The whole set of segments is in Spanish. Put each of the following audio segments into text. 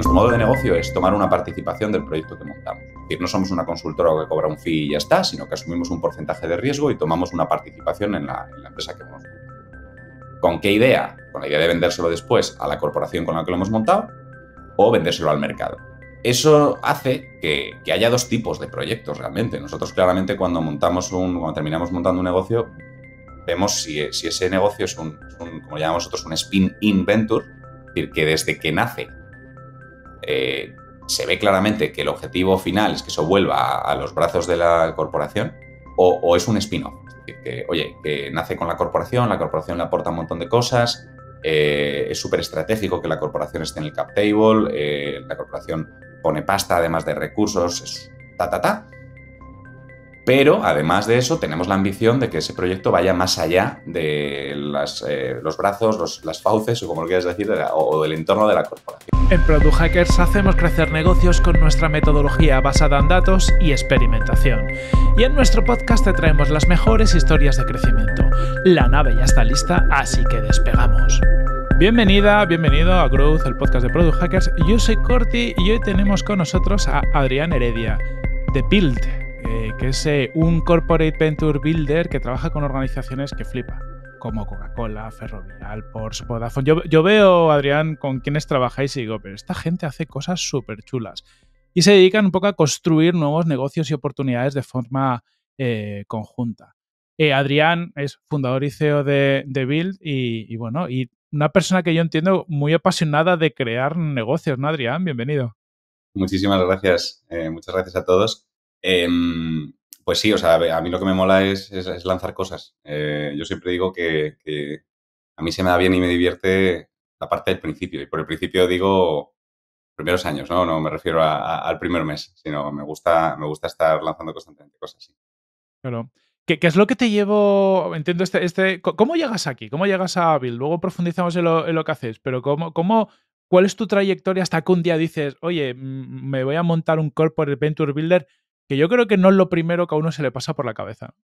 Nuestro modo de negocio es tomar una participación del proyecto que montamos. Es decir, no somos una consultora que cobra un fee y ya está, sino que asumimos un porcentaje de riesgo y tomamos una participación en la, empresa que hemos ¿Con qué idea? Con la idea de vendérselo después a la corporación con la que lo hemos montado o vendérselo al mercado. Eso hace que, haya dos tipos de proyectos realmente. Nosotros claramente cuando montamos un, cuando terminamos montando un negocio, vemos si, ese negocio es un, un como llamamos nosotros, un spin-in venture, es decir, que desde que nace eh, se ve claramente que el objetivo final es que eso vuelva a, los brazos de la corporación o, es un spin-off. Que, oye, que nace con la corporación, la corporación le aporta un montón de cosas, eh, es súper estratégico que la corporación esté en el cap table, eh, la corporación pone pasta además de recursos, es ta, ta, ta. Pero además de eso, tenemos la ambición de que ese proyecto vaya más allá de eh, los brazos, las fauces o como lo quieras decir, o del entorno de la corporación. En Product Hackers hacemos crecer negocios con nuestra metodología basada en datos y experimentación. Y en nuestro podcast te traemos las mejores historias de crecimiento. La nave ya está lista, así que despegamos. Bienvenida, bienvenido a Growth, el podcast de Product Hackers. Yo soy Corti y hoy tenemos con nosotros a Adrián Heredia, de Build que es eh, un corporate venture builder que trabaja con organizaciones que flipa, como Coca-Cola, Ferrovial, Porsche, Vodafone. Yo, veo, Adrián, con quienes trabajáis y digo, pero esta gente hace cosas súper chulas. Y se dedican un poco a construir nuevos negocios y oportunidades de forma eh, conjunta. Eh, Adrián es fundador y CEO de, Build y, bueno, y una persona que yo entiendo muy apasionada de crear negocios, Adrián? Bienvenido. Muchísimas gracias. muchas gracias a todos. Em, pues sí, o sea, a mí lo que me mola es, lanzar cosas. Eh, yo siempre digo que, a mí se me da bien y me divierte la parte del principio. Y por el principio digo primeros años, no, no me refiero al primer mes, sino me gusta, me gusta estar lanzando constantemente cosas. así. Claro. ¿Qué, es lo que te llevo? Entiendo, este, este ¿cómo llegas aquí? ¿Cómo llegas a Bill? Luego profundizamos en lo, que haces, pero ¿cómo, cómo, ¿cuál es tu trayectoria hasta que un día dices, oye, mm, me voy a montar un corporate venture builder que yo creo que no es lo primero que a uno se le pasa por la cabeza.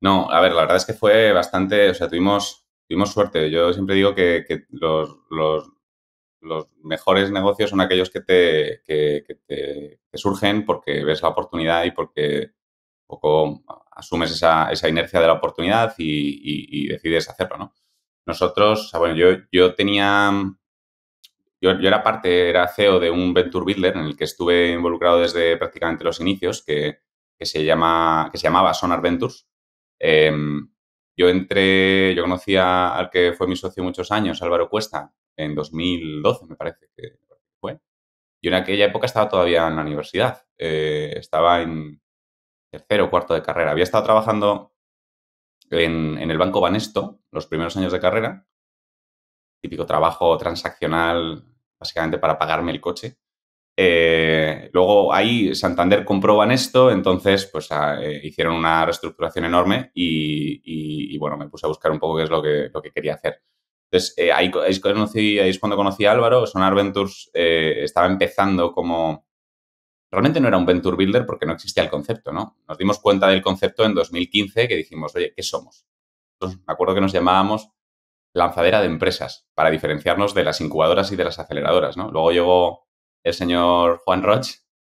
No, a ver, la verdad es que fue bastante, o sea, tuvimos, tuvimos suerte. Yo siempre digo que, los, mejores negocios son aquellos que te, surgen porque ves la oportunidad y porque poco asumes esa, inercia de la oportunidad y, decides hacerlo, ¿no? Nosotros, o sea, bueno, yo, yo tenía yo, era parte, era CEO de un Venture Builder en el que estuve involucrado desde prácticamente los inicios, que, se, llama, que se llamaba Sonar Ventures. Em, yo entré, yo conocía al que fue mi socio muchos años, Álvaro Cuesta, en 2012 me parece que fue. Y en aquella época estaba todavía en la universidad, eh, estaba en tercero o cuarto de carrera. Había estado trabajando en, en el Banco Banesto los primeros años de carrera, típico trabajo transaccional básicamente para pagarme el coche. Eh, luego ahí Santander comproban esto, entonces pues ah, eh, hicieron una reestructuración enorme y, bueno, me puse a buscar un poco qué es lo que, que quería hacer. Entonces eh, ahí, es cuando conocí a Álvaro, Sonar Ventures estaba empezando como... Realmente no era un Venture Builder porque no existía el concepto, ¿no? Nos dimos cuenta del concepto en 2015 que dijimos, oye, ¿qué somos? me acuerdo que nos llamábamos lanzadera de empresas para diferenciarnos de las incubadoras y de las aceleradoras, Luego llegó el señor Juan Roch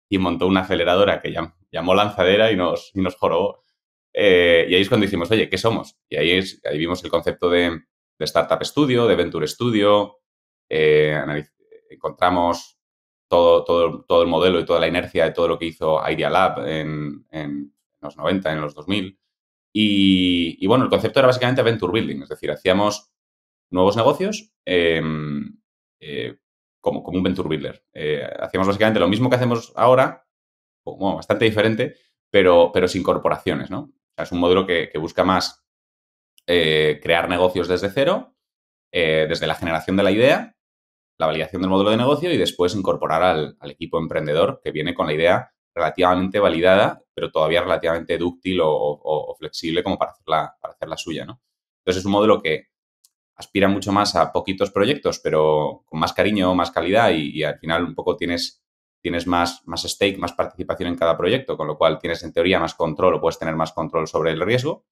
y montó una aceleradora que llamó lanzadera y nos, nos jorobó. Eh, y ahí es cuando hicimos oye, ¿qué somos? Y ahí, es, ahí vimos el concepto de, Startup Studio, de Venture Studio, eh, encontramos todo, todo, el modelo y toda la inercia de todo lo que hizo Idealab en, en los 90, en los 2000. Y, y, bueno, el concepto era básicamente Venture Building, es decir, hacíamos nuevos negocios em, eh, como, como, un venture builder. Eh, hacíamos básicamente lo mismo que hacemos ahora, bastante diferente, pero, pero sin corporaciones, ¿no? es un modelo que, busca más eh, crear negocios desde cero, desde la generación de la idea, la validación del modelo de negocio y después incorporar al, equipo emprendedor que viene con la idea relativamente validada, pero todavía relativamente dúctil o, flexible como para hacerla, para suya, ¿no? Entonces es un modelo que aspira mucho más a poquitos proyectos, pero con más cariño, más calidad y, al final un poco tienes, tienes más, más stake, más participación en cada proyecto, con lo cual tienes en teoría más control o puedes tener más control sobre el riesgo.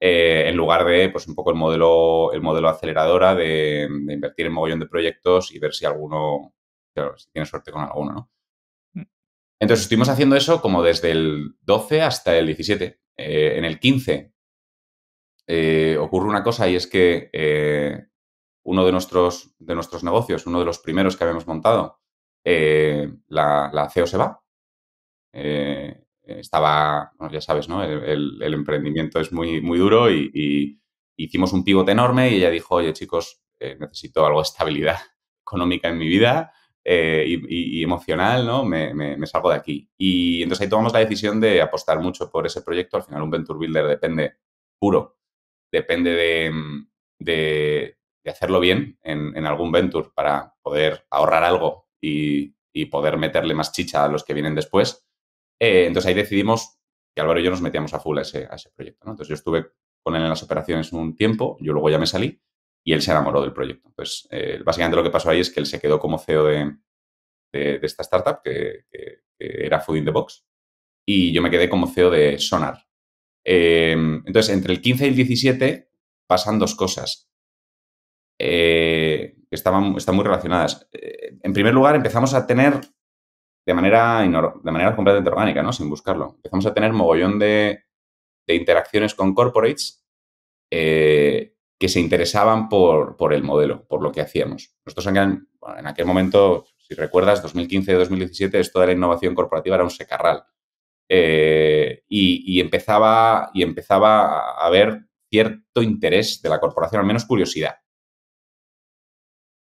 Eh, en lugar de pues un poco el modelo, el modelo aceleradora de, invertir en mogollón de proyectos y ver si alguno, claro, si tienes suerte con alguno, mm. Entonces estuvimos haciendo eso como desde el 12 hasta el 17. Eh, en el 15 eh, ocurre una cosa y es que eh, uno de nuestros, de nuestros negocios, uno de los primeros que habíamos montado, eh, la, CEO se va. estaba, ya sabes, ¿no? El, emprendimiento es muy, muy duro y, hicimos un pivote enorme y ella dijo, oye chicos, necesito algo de estabilidad económica en mi vida y, emocional, ¿no? Me, me, salgo de aquí. Y entonces ahí tomamos la decisión de apostar mucho por ese proyecto. Al final un Venture Builder depende puro depende mm, de, hacerlo bien en, algún venture para poder ahorrar algo y, poder meterle más chicha a los que vienen después. Eh, entonces ahí decidimos que Álvaro y yo nos metíamos a full a ese, proyecto. Entonces yo estuve con él en las operaciones un tiempo, yo luego ya me salí y él se enamoró del proyecto. Entonces, eh, básicamente lo que pasó ahí es que él se quedó como CEO de, esta startup, que, que, era Food in the Box, y yo me quedé como CEO de Sonar, Em, entonces, entre el 15 y el 17 pasan dos cosas que eh, estaban, están muy relacionadas. Eh, en primer lugar, empezamos a tener de manera, de manera completamente orgánica, ¿no? sin buscarlo, empezamos a tener mogollón de, interacciones con corporates eh, que se interesaban por, el modelo, por lo que hacíamos. Nosotros en, en aquel momento, si recuerdas, 2015-2017, esto de la innovación corporativa era un secarral. Eh, y, empezaba, y empezaba a haber cierto interés de la corporación, al menos curiosidad.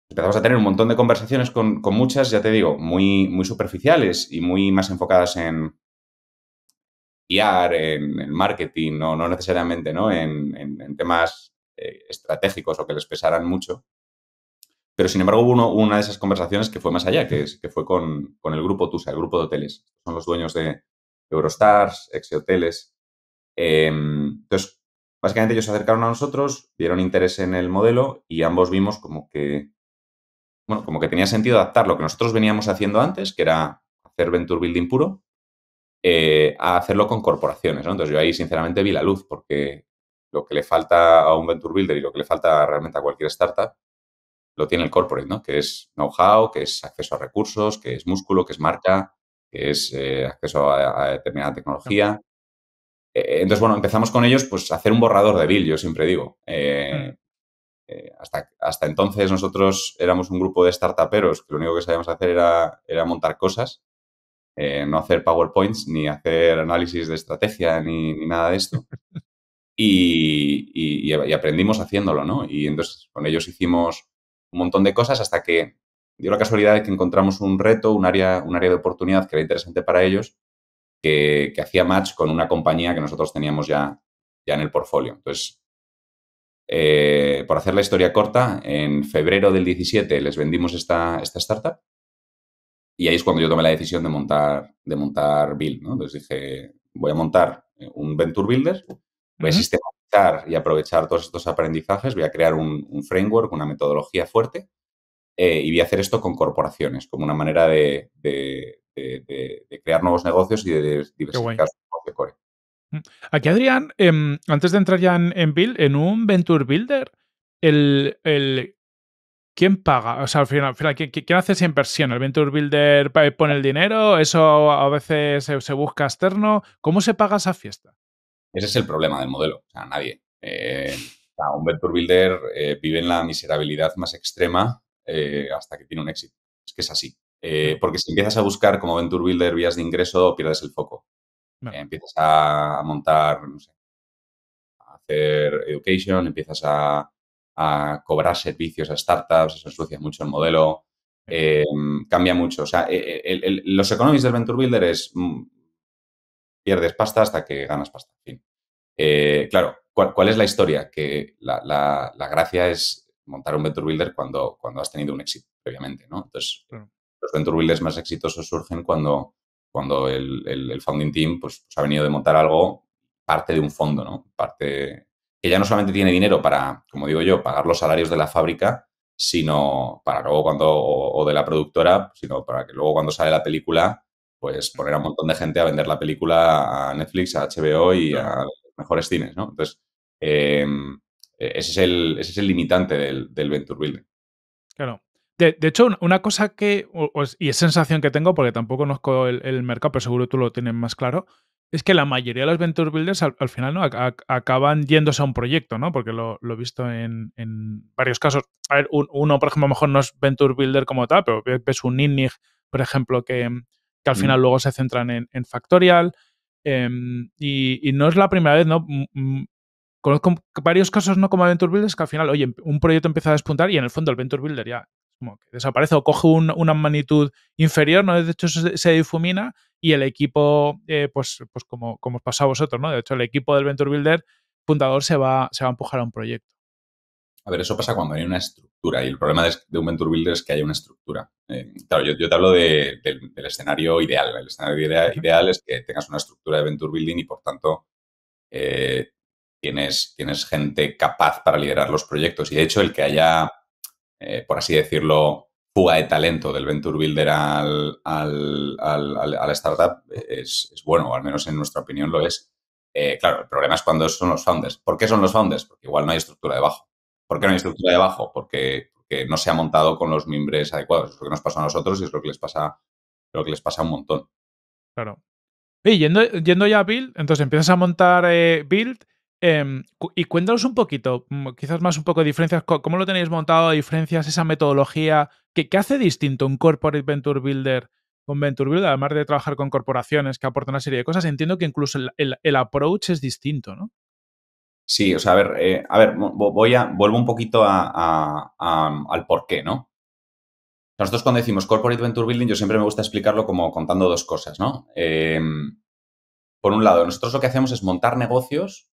Empezamos a tener un montón de conversaciones con, muchas, ya te digo, muy, muy superficiales y muy más enfocadas en, en, en, marketing, no, no necesariamente ¿no? En, temas eh, estratégicos o que les pesaran mucho. Pero sin embargo hubo una de esas conversaciones que fue más allá, que, que fue con, con, el grupo TUSA, el grupo de hoteles. Son los dueños de, Eurostars, ex Hoteles. Em, entonces, básicamente ellos se acercaron a nosotros, dieron interés en el modelo y ambos vimos como que, bueno, como que tenía sentido adaptar lo que nosotros veníamos haciendo antes, que era hacer Venture Building puro, eh, a hacerlo con corporaciones. Entonces yo ahí sinceramente vi la luz porque lo que le falta a un Venture Builder y lo que le falta realmente a cualquier startup lo tiene el corporate, ¿no? Que es know-how, que es acceso a recursos, que es músculo, que es marca, que es eh, acceso a, determinada tecnología. E, e, entonces, bueno, empezamos con ellos pues a hacer un borrador de bill, yo siempre digo. Eh, hmm. eh, hasta, hasta entonces nosotros éramos un grupo de startuperos que lo único que sabíamos hacer era, era montar cosas, no hacer PowerPoints, ni hacer análisis de estrategia, ni, nada de esto. y, aprendimos haciéndolo, ¿no? Y entonces con ellos hicimos un montón de cosas hasta que dio la casualidad de que encontramos un reto, un área, un área de oportunidad que era interesante para ellos, que, hacía match con una compañía que nosotros teníamos ya, ya en el portfolio. Entonces, eh, por hacer la historia corta, en febrero del 17 les vendimos esta, esta startup y ahí es cuando yo tomé la decisión de montar, de montar Build. Entonces dije, voy a montar un Venture Builder, voy a sistematizar y aprovechar todos estos aprendizajes, voy a crear un framework, una metodología fuerte eh, y voy hacer esto con corporaciones, como una manera de, crear nuevos negocios y de diversificar su core. Mm. Aquí, Adrián, em, antes de entrar ya en, Build, en un Venture Builder, el, el ¿quién paga? O sea, al final, ¿quién, hace esa inversión? ¿El Venture Builder pone el dinero? ¿Eso a veces se, busca externo? ¿Cómo se paga esa fiesta? Ese es el problema del modelo. O sea, nadie. Eh, un Venture Builder eh, vive en la miserabilidad más extrema eh, hasta que tiene un éxito. Es que es así. Eh, porque si empiezas a buscar como Venture Builder vías de ingreso, pierdes el foco. Eh, empiezas a montar, no sé, a hacer education, empiezas a, cobrar servicios a startups, eso ensucia mucho el modelo, cambia mucho. O sea, los economies del Venture Builder es mm, pierdes pasta hasta que ganas pasta. En fin. claro, ¿cuál, es la historia? Que la gracia es montar un venture builder cuando, cuando has tenido un éxito previamente, ¿no? Entonces, los venture builders más exitosos surgen cuando, cuando el, founding team pues, pues, ha venido de montar algo, parte de un fondo, ¿no? Parte que ya no solamente tiene dinero para, como digo yo, pagar los salarios de la fábrica, sino para luego cuando, o, de la productora, sino para que luego cuando sale la película, pues poner a un montón de gente a vender la película a Netflix, a HBO y a mejores cines, ¿no? Entonces, em, e-, ese, es el, limitante del, del Venture Builder. Claro. De, hecho, una cosa que, y es sensación que tengo, porque tampoco conozco el, mercado, pero seguro tú lo tienes más claro, es que la mayoría de los venture builders al, final ¿no? acaban yéndose a un proyecto, ¿no? Porque lo, he visto en, varios casos. A ver, uno, por ejemplo, mejor no es venture builder como tal, pero ves un INNIG, por ejemplo, que, al final mm. luego se centran en, Factorial. Em, y, y, no es la primera vez, ¿no? Conozco varios casos no como Venture Builders que al final, oye, un proyecto empieza a despuntar y en el fondo el Venture Builder ya como que desaparece o coge una magnitud inferior, ¿no? De hecho, se, difumina y el equipo, eh, pues, pues como, como os pasa a vosotros, ¿no? De hecho, el equipo del Venture Builder puntador se va, se va a empujar a un proyecto. A ver, eso pasa cuando hay una estructura y el problema de, un Venture Builder es que hay una estructura. Eh, claro, yo, te hablo del escenario ideal. El escenario ideal, ideal es que tengas una estructura de Venture Building y, por tanto, eh, tienes, gente capaz para liderar los proyectos. Y de hecho, el que haya, eh, por así decirlo, fuga de talento del venture builder al, a la startup eh, es, bueno, o al menos en nuestra opinión lo es. Eh, claro, el problema es cuando son los founders. ¿Por qué son los founders? Porque igual no hay estructura debajo. ¿Por qué no hay estructura debajo? Porque, porque no se ha montado con los mimbres adecuados. Es lo que nos pasa a nosotros y es lo que les pasa, lo que les pasa un montón. Claro. Y yendo, ya a Build, entonces empiezas a montar Build Em, y cuéntanos un poquito, mm, quizás más un poco de diferencias, cómo lo tenéis montado, diferencias, esa metodología, ¿qué, qué hace distinto un Corporate Venture Builder con Venture Builder, además de trabajar con corporaciones que aportan una serie de cosas? Entiendo que incluso el, el, approach es distinto, ¿no? Sí, o sea, a ver, eh, a ver, voy a, vuelvo un poquito al por qué, ¿no? Nosotros cuando decimos Corporate Venture Building, yo siempre me gusta explicarlo como contando dos cosas, ¿no? Em, por un lado, nosotros lo que hacemos es montar negocios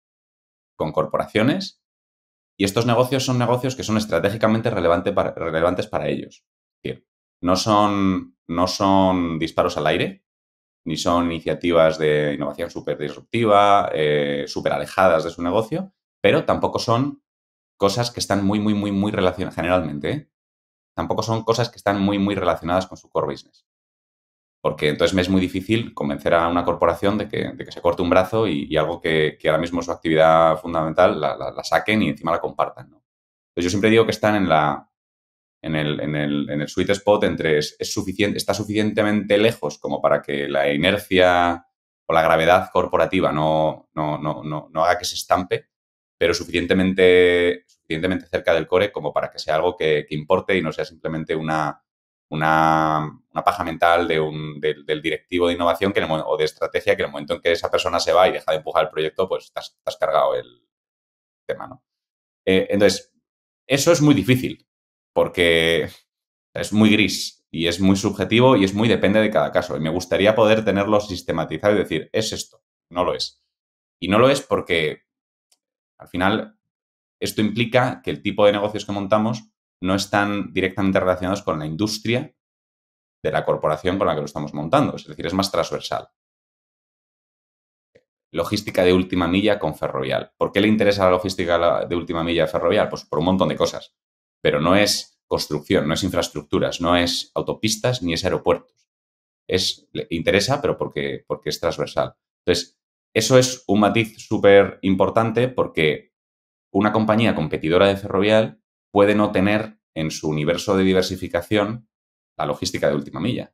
con corporaciones y estos negocios son negocios que son estratégicamente relevantes para ellos. no son, no son disparos al aire, ni son iniciativas de innovación súper disruptiva, eh, súper alejadas de su negocio, pero tampoco son cosas que están muy, muy, muy, muy relacionadas, generalmente, ¿eh? tampoco son cosas que están muy, muy relacionadas con su core business porque entonces me es muy difícil convencer a una corporación de que, se corte un brazo y, algo que, ahora mismo es su actividad fundamental la, saquen y encima la compartan. ¿no? Entonces yo siempre digo que están en la en el, sweet spot entre suficiente, está suficientemente lejos como para que la inercia o la gravedad corporativa no, no, no, no, haga que se estampe, pero suficientemente, suficientemente cerca del core como para que sea algo que importe y no sea simplemente una, una, paja mental del directivo de innovación que o de estrategia que en el momento en que esa persona se va y deja de empujar el proyecto, pues estás, cargado el tema, ¿no? Eh, entonces, eso es muy difícil porque es muy gris y es muy subjetivo y es muy depende de cada caso. Y me gustaría poder tenerlo sistematizado y decir, es esto, no lo es. Y no lo es porque al final esto implica que el tipo de negocios que montamos no están directamente relacionados con la industria de la corporación con la que lo estamos montando. Es decir, es más transversal. Logística de última milla con ferrovial. ¿Por qué le interesa la logística de última milla ferrovial? Pues por un montón de cosas. Pero no es construcción, no es infraestructuras, no es autopistas ni es aeropuertos. Es, le interesa, pero porque, porque es transversal. Entonces, eso es un matiz súper importante porque una compañía competidora de ferrovial puede no tener en su universo de diversificación la logística de última milla.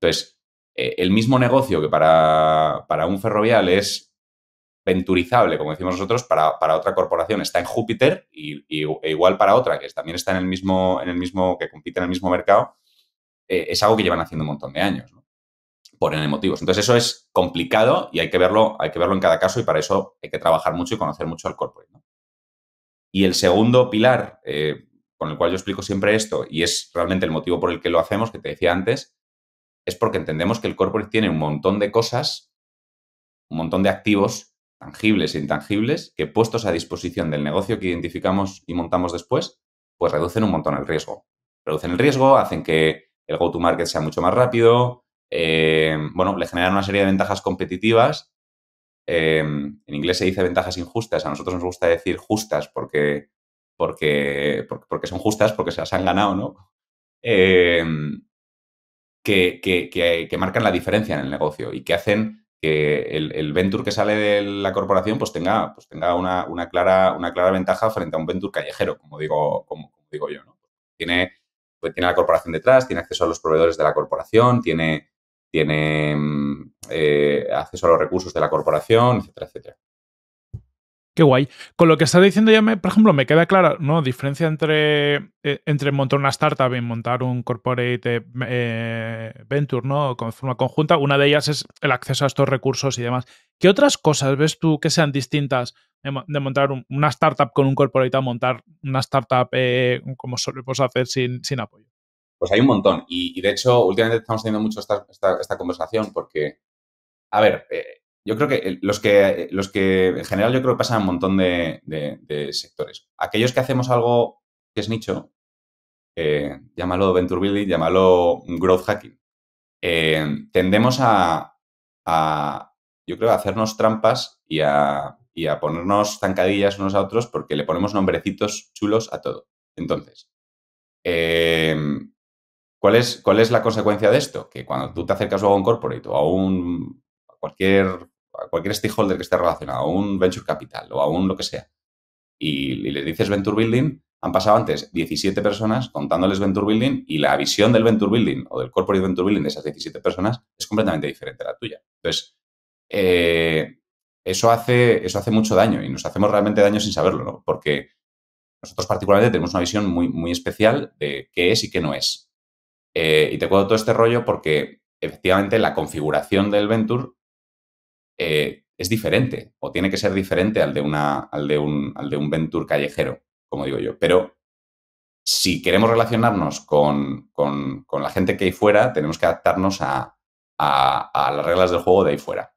Entonces, eh, el mismo negocio que para, un ferrovial es venturizable, como decimos nosotros, para, otra corporación está en Júpiter y, e igual para otra que también está en el mismo, en el mismo que compite en el mismo mercado, eh, es algo que llevan haciendo un montón de años, ¿no? por N motivos. Entonces eso es complicado y hay que verlo, hay que verlo en cada caso y para eso hay que trabajar mucho y conocer mucho al corporate. ¿no? Y el segundo pilar, eh, con el cual yo explico siempre esto, y es realmente el motivo por el que lo hacemos, que te decía antes, es porque entendemos que el corporate tiene un montón de cosas, un montón de activos, tangibles e intangibles, que puestos a disposición del negocio que identificamos y montamos después, pues reducen un montón el riesgo. Reducen el riesgo, hacen que el go-to-market sea mucho más rápido, eh, bueno, le generan una serie de ventajas competitivas Em, en inglés se dice ventajas injustas, a nosotros nos gusta decir justas porque, porque, porque son justas, porque se las han ganado, ¿no? Em, que, que, marcan la diferencia en el negocio y que hacen que el, el venture que sale de la corporación pues tenga, pues tenga una, clara, una clara ventaja frente a un venture callejero, como digo, como, digo yo. ¿no? Tiene, pues tiene la corporación detrás, tiene acceso a los proveedores de la corporación, tiene, tiene mm, eh, acceso a los recursos de la corporación, etcétera, etcétera. Qué guay. Con lo que estás diciendo ya, por ejemplo, me queda clara, ¿no? Diferencia entre, eh, montar una startup y montar un corporate eh, venture, ¿no? Con forma conjunta. Una de ellas es el acceso a estos recursos y demás. ¿Qué otras cosas ves tú que sean distintas de, montar una startup con un corporate a montar una startup eh, como solemos hacer sin, sin apoyo? Pues hay un montón. Y, de hecho, últimamente estamos teniendo mucho esta, conversación porque, a ver, eh, yo creo que los que, los que en general yo creo que pasan un montón de, sectores. Aquellos que hacemos algo que es nicho, eh, llámalo venture building, llámalo growth hacking, eh, tendemos a, yo creo, a hacernos trampas y a, ponernos zancadillas unos a otros porque le ponemos nombrecitos chulos a todo. Entonces, ¿Cuál es, la consecuencia de esto? Que cuando tú te acercas a un corporate o a un cualquier, a cualquier stakeholder que esté relacionado, a un venture capital o a un lo que sea, y, le dices venture building, han pasado antes 17 personas contándoles Venture Building y la visión del Venture Building o del Corporate Venture Building de esas 17 personas es completamente diferente a la tuya. Entonces, eh, eso, hace, eso hace mucho daño y nos hacemos realmente daño sin saberlo, ¿no? Porque nosotros particularmente tenemos una visión muy, muy especial de qué es y qué no es. Eh, y te cuento todo este rollo porque efectivamente la configuración del Venture eh, es diferente o tiene que ser diferente al de, una, de un, de un Venture callejero, como digo yo. Pero si queremos relacionarnos con, la gente que hay fuera, tenemos que adaptarnos a, las reglas del juego de ahí fuera.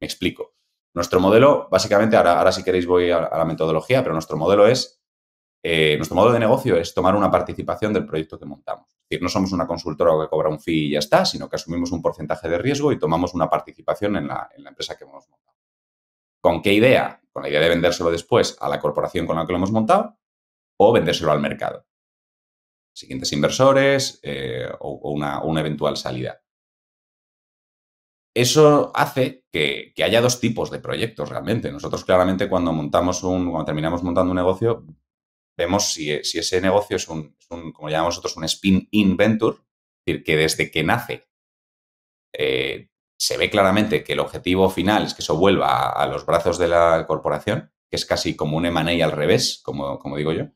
Me explico. Nuestro modelo, básicamente, ahora, ahora si queréis voy a, la metodología, pero nuestro modelo es, eh, nuestro modelo de negocio es tomar una participación del proyecto que montamos decir, no somos una consultora que cobra un fee y ya está, sino que asumimos un porcentaje de riesgo y tomamos una participación en la, empresa que hemos montado. ¿Con qué idea? Con la idea de vendérselo después a la corporación con la que lo hemos montado o vendérselo al mercado. Siguientes inversores eh, o, una, eventual salida. Eso hace que, que, haya dos tipos de proyectos realmente. Nosotros claramente cuando montamos un, cuando terminamos montando un negocio, vemos e, si, ese negocio es un, como llamamos nosotros, un spin-in venture, es decir, que desde que nace eh, se ve claramente que el objetivo final es que eso vuelva a, los brazos de la corporación, que es casi como un M&A al revés, como, como digo yo,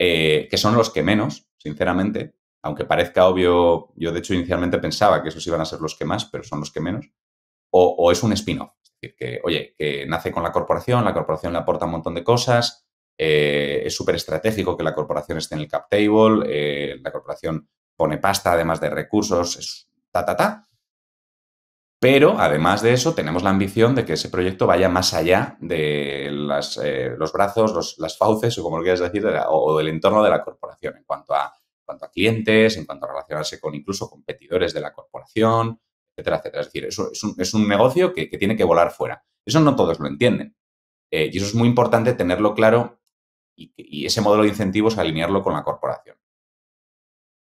eh, que son los que menos, sinceramente, aunque parezca obvio, yo de hecho inicialmente pensaba que esos iban a ser los que más, pero son los que menos, o, o es un spin-off. Es decir, que, oye, que nace con la corporación, la corporación le aporta un montón de cosas, eh, es súper estratégico que la corporación esté en el cap table, eh, la corporación pone pasta, además de recursos, es ta, ta, ta. Pero además de eso, tenemos la ambición de que ese proyecto vaya más allá de eh, los brazos, las fauces, o como lo quieras decir, o, del entorno de la corporación, en cuanto, a, cuanto a clientes, en cuanto a relacionarse con incluso competidores de la corporación, etcétera, etcétera. Es decir, es, un, negocio que, tiene que volar fuera. Eso no todos lo entienden. y eso es muy importante tenerlo claro y, ese modelo de incentivos alinearlo con la corporación.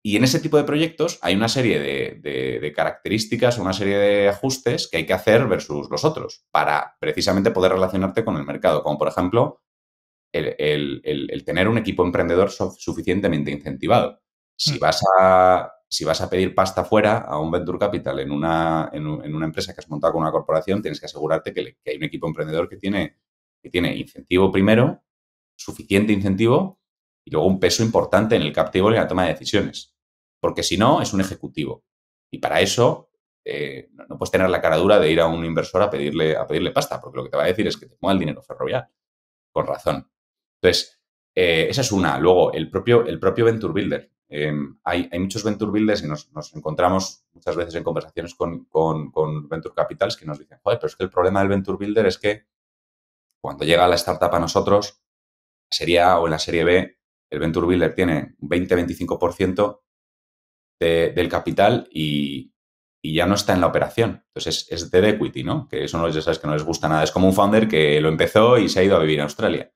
Y en ese tipo de proyectos hay una serie de, características, una serie de ajustes que hay que hacer versus los otros para precisamente poder relacionarte con el mercado, como por ejemplo el, tener un equipo emprendedor suficientemente incentivado. Si mm. vas, a, si vas a pedir pasta fuera a un venture capital en una, en, una empresa que has montado con una corporación, tienes que asegurarte que, hay un equipo emprendedor que tiene, que tiene incentivo primero suficiente incentivo y luego un peso importante en el captivo y en la toma de decisiones. Porque si no, es un ejecutivo. Y para eso eh, no puedes tener la cara dura de ir a un inversor a pedirle, a pedirle pasta, porque lo que te va a decir es que te ponga el dinero ferroviario. Con razón. Entonces, eh, esa es una. Luego, el propio, el propio Venture Builder. Em, hay, muchos Venture Builders y nos, encontramos muchas veces en conversaciones con, con, Venture Capitals que nos dicen, joder, pero es que el problema del Venture Builder es que cuando llega la startup a nosotros, Serie A o en la Serie B, el Venture Builder tiene un 20-25% del capital y, ya no está en la operación. Entonces es, de equity, ¿no? Que eso no, ya sabes que no les gusta nada. Es como un founder que lo empezó y se ha ido a vivir a Australia.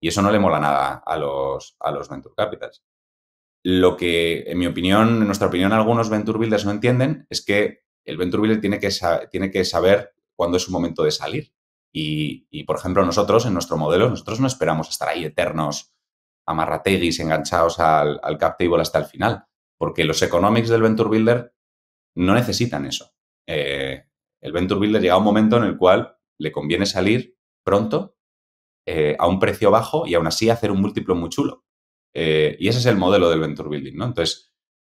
Y eso no le mola nada a los, a los Venture Capitals. Lo que, en mi opinión, en nuestra opinión, algunos Venture Builders no entienden es que el Venture Builder tiene que, tiene que saber cuándo es su momento de salir. Y, por ejemplo, nosotros en nuestro modelo, nosotros no esperamos estar ahí eternos, amarrateguis, enganchados al, al cap table hasta el final, porque los economics del Venture Builder no necesitan eso. Eh, el Venture Builder llega a un momento en el cual le conviene salir pronto, eh, a un precio bajo y aún así hacer un múltiplo muy chulo. Eh, y ese es el modelo del Venture Building, ¿no? Entonces,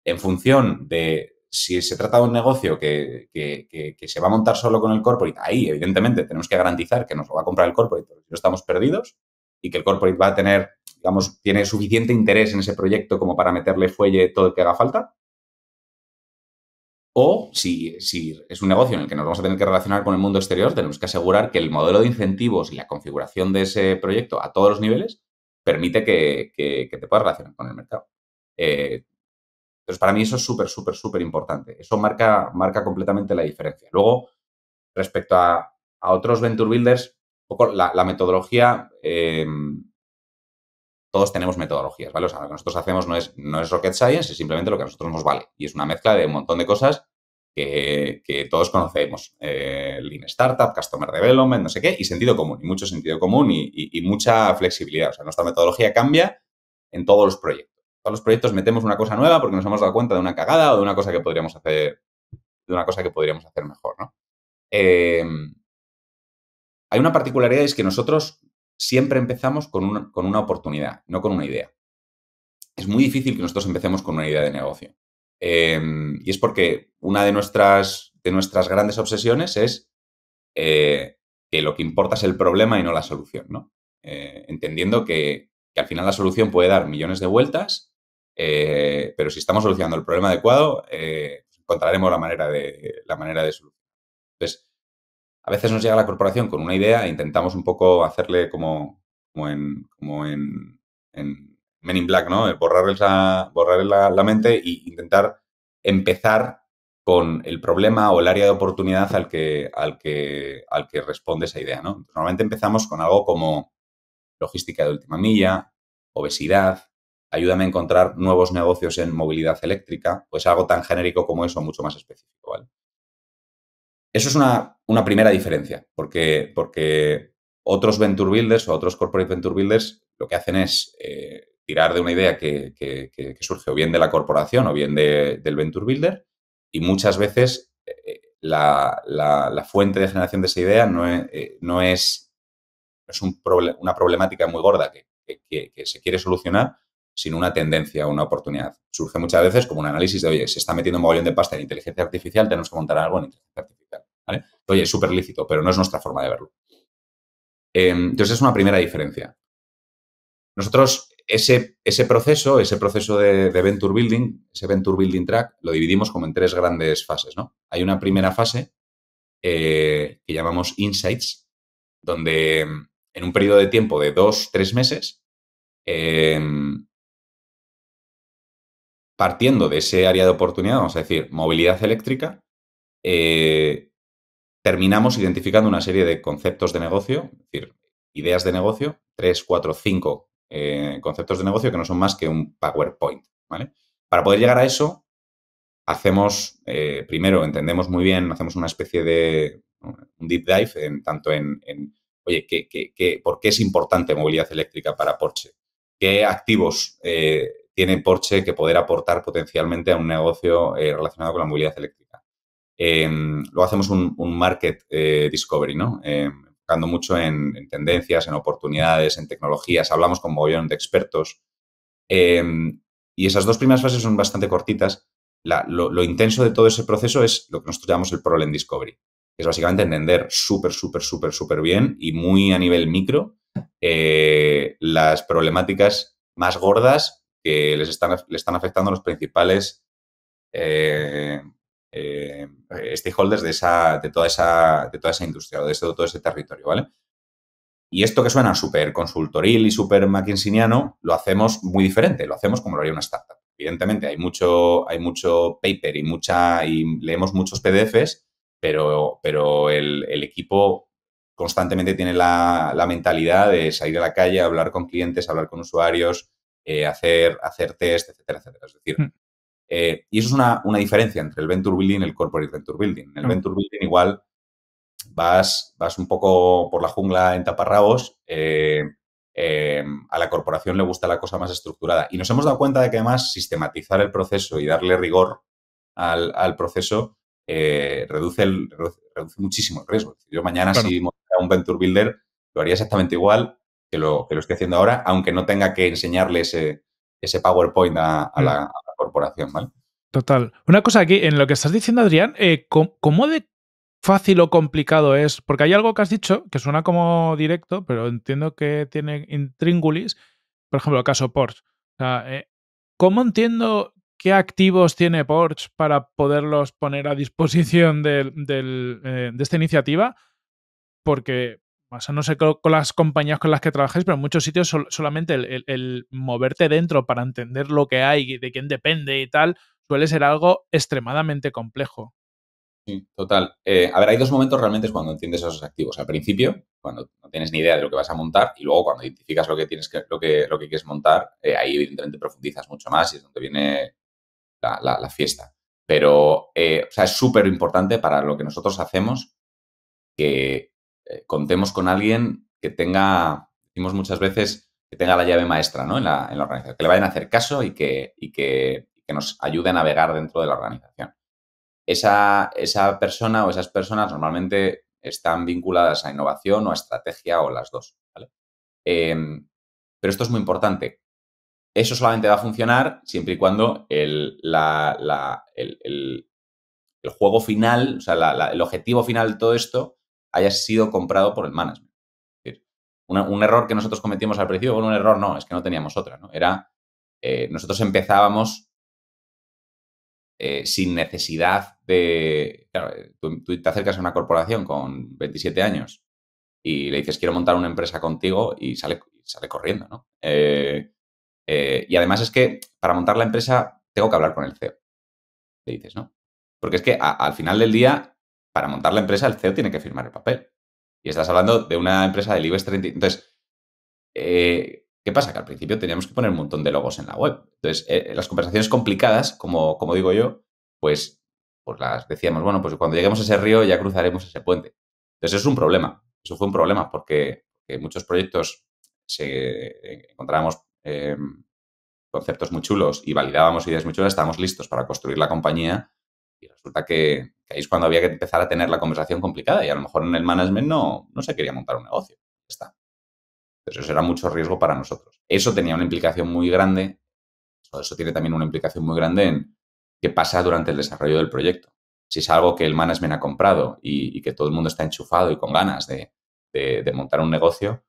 en función de, si se trata de un negocio que, se va a montar solo con el corporate, ahí evidentemente tenemos que garantizar que nos lo va a comprar el corporate, porque no estamos perdidos y que el corporate va a tener, digamos, tiene suficiente interés en ese proyecto como para meterle fuelle todo el que haga falta. O si, es un negocio en el que nos vamos a tener que relacionar con el mundo exterior, tenemos que asegurar que el modelo de incentivos y la configuración de ese proyecto a todos los niveles permite que, te puedas relacionar con el mercado. Eh, entonces, para mí eso es súper, súper, súper importante. Eso marca, marca completamente la diferencia. Luego, respecto a, otros Venture Builders, la, metodología, em, todos tenemos metodologías, ¿vale? O sea, lo que nosotros hacemos no es, no es rocket science, es simplemente lo que a nosotros nos vale. Y es una mezcla de un montón de cosas que, todos conocemos. Eh, Lean Startup, Customer Development, no sé qué, y sentido común, y mucho sentido común y, y mucha flexibilidad. O sea, nuestra metodología cambia en todos los proyectos todos los proyectos metemos una cosa nueva porque nos hemos dado cuenta de una cagada o de una cosa que podríamos hacer, de una cosa que podríamos hacer mejor, ¿no? Em, hay una particularidad es que nosotros siempre empezamos con una, oportunidad, no con una idea. Es muy difícil que nosotros empecemos con una idea de negocio. Em, y es porque una de nuestras, de nuestras grandes obsesiones es eh, que lo que importa es el problema y no la solución, ¿no? Eh, entendiendo que al final la solución puede dar millones de vueltas eh, pero si estamos solucionando el problema adecuado, eh, encontraremos la manera de, la manera de solucionar. Entonces, a veces nos llega la corporación con una idea e intentamos un poco hacerle como, como en, como Men in Black, ¿no? Eh, Borrarles, la, la, mente e intentar empezar con el problema o el área de oportunidad al que, al que, al que responde esa idea, ¿no? Normalmente empezamos con algo como logística de última milla, obesidad, ayúdame a encontrar nuevos negocios en movilidad eléctrica, pues algo tan genérico como eso, mucho más específico, Eso es una, primera diferencia, porque, porque, otros venture builders o otros corporate venture builders lo que hacen es eh, tirar de una idea que, surge o bien de la corporación o bien del venture builder y muchas veces eh, eh, la, fuente de generación de esa idea no es, una problemática muy gorda que se quiere solucionar, sin una tendencia o una oportunidad. Surge muchas veces como un análisis de, oye, se está metiendo un mogollón de pasta en inteligencia artificial, tenemos que montar algo en inteligencia artificial. Oye, es súper lícito, pero no es nuestra forma de verlo. Eh, entonces, es una primera diferencia. Nosotros ese, ese proceso, ese proceso de, Venture Building, ese Venture Building Track, lo dividimos como en tres grandes fases. ¿no? Hay una primera fase eh, que llamamos Insights, donde en un periodo de tiempo de dos, tres meses, eh, partiendo de ese área de oportunidad, vamos a decir, movilidad eléctrica, eh, terminamos identificando una serie de conceptos de negocio, es decir, ideas de negocio, tres, cuatro, cinco eh, conceptos de negocio que no son más que un PowerPoint. ¿vale? Para poder llegar a eso, hacemos, eh, primero, entendemos muy bien, hacemos una especie de un deep dive, en, tanto en, oye, ¿qué, por qué es importante movilidad eléctrica para Porsche? ¿Qué activos tiene Porsche que poder aportar potencialmente a un negocio eh, relacionado con la movilidad eléctrica. Em, luego hacemos un, market eh, discovery, ¿no? Em, enfocando mucho en, tendencias, en oportunidades, en tecnologías. Hablamos con mogollón de expertos. Em, y esas dos primeras fases son bastante cortitas. lo, intenso de todo ese proceso es lo que nosotros llamamos el problem discovery es básicamente entender súper, súper, súper, súper bien y muy a nivel micro eh, las problemáticas más gordas que les están, le están afectando los principales eh, eh, stakeholders de, esa, de, toda esa, de toda esa industria o de todo ese territorio, ¿vale? Y esto que suena súper consultoril y súper maquinsiniano, lo hacemos muy diferente, lo hacemos como lo haría una startup. Evidentemente, hay mucho, hay mucho paper y, mucha, y leemos muchos PDFs, pero, pero el, equipo constantemente tiene la, la, mentalidad de salir a la calle, hablar con clientes, hablar con usuarios, eh, hacer, hacer test, etcétera, etcétera. Es decir, hmm. eh, y eso es una, diferencia entre el Venture Building y el Corporate Venture Building. En el Venture Building igual vas, vas un poco por la jungla en taparrabos, eh, a la corporación le gusta la cosa más estructurada. Y nos hemos dado cuenta de que además sistematizar el proceso y darle rigor al, proceso reduce, reduce muchísimo el riesgo. Yo mañana si montara un Venture Builder lo haría exactamente igual, que lo, que lo estoy haciendo ahora, aunque no tenga que enseñarle ese, PowerPoint mm. a, la, corporación, ¿vale? Total. Una cosa aquí, en lo que estás diciendo, Adrián, eh, ¿cómo de fácil o complicado es? Porque hay algo que has dicho que suena como directo, pero entiendo que tiene intríngulis. Por ejemplo, el caso Porsche. Eh, ¿cómo entiendo qué activos tiene Porsche para poderlos poner a disposición eh, de esta iniciativa? Porque no sé con, las compañías con las que trabajáis, pero en muchos sitios solamente el, moverte dentro para entender lo que hay, y de quién depende y tal, suele ser algo extremadamente complejo. Sí, total. Eh, a ver, hay dos momentos realmente cuando entiendes esos activos. Al principio, cuando no tienes ni idea de lo que vas a montar, y luego cuando identificas lo que tienes que, lo que, lo que quieres montar, eh, ahí evidentemente profundizas mucho más y es donde viene la, fiesta. Pero, eh, o sea, es súper importante para lo que nosotros hacemos que eh, contemos con alguien que tenga, decimos muchas veces, que tenga la llave maestra en, la, organización, que le vayan a hacer caso y que, que, nos ayude a navegar dentro de la organización. Esa, persona o esas personas normalmente están vinculadas a innovación o a estrategia o las dos. Em, pero esto es muy importante. Eso solamente va a funcionar siempre y cuando el, juego final, o sea, el objetivo final de todo esto haya sido comprado por el management. un error que nosotros cometimos al principio, bueno, un error no, es que no teníamos otra, ¿no? Era, eh, nosotros empezábamos eh, sin necesidad de... Claro, eh, tú, te acercas a una corporación con 27 años y le dices, quiero montar una empresa contigo y sale, sale corriendo, ¿no? y además es que para montar la empresa tengo que hablar con el CEO, le dices, ¿no? Porque es que al final del día para montar la empresa el CEO tiene que firmar el papel. Y estás hablando de una empresa del IBEX 30. Entonces, eh, ¿qué pasa? Que al principio teníamos que poner un montón de logos en la web. Entonces, eh, eh, las conversaciones complicadas, como, como digo yo, pues, pues las decíamos, bueno, pues cuando lleguemos a ese río ya cruzaremos ese puente. Entonces, eso es un problema. Eso fue un problema porque, en muchos proyectos encontrábamos em, conceptos muy chulos y validábamos ideas muy chulas, estábamos listos para construir la compañía y resulta que, que ahí es cuando había que empezar a tener la conversación complicada y a lo mejor en el management no, no se quería montar un negocio. Está. Entonces eso era mucho riesgo para nosotros. Eso tenía una implicación muy grande, eso, tiene también una implicación muy grande en qué pasa durante el desarrollo del proyecto. Si es algo que el management ha comprado y, que todo el mundo está enchufado y con ganas de, montar un negocio,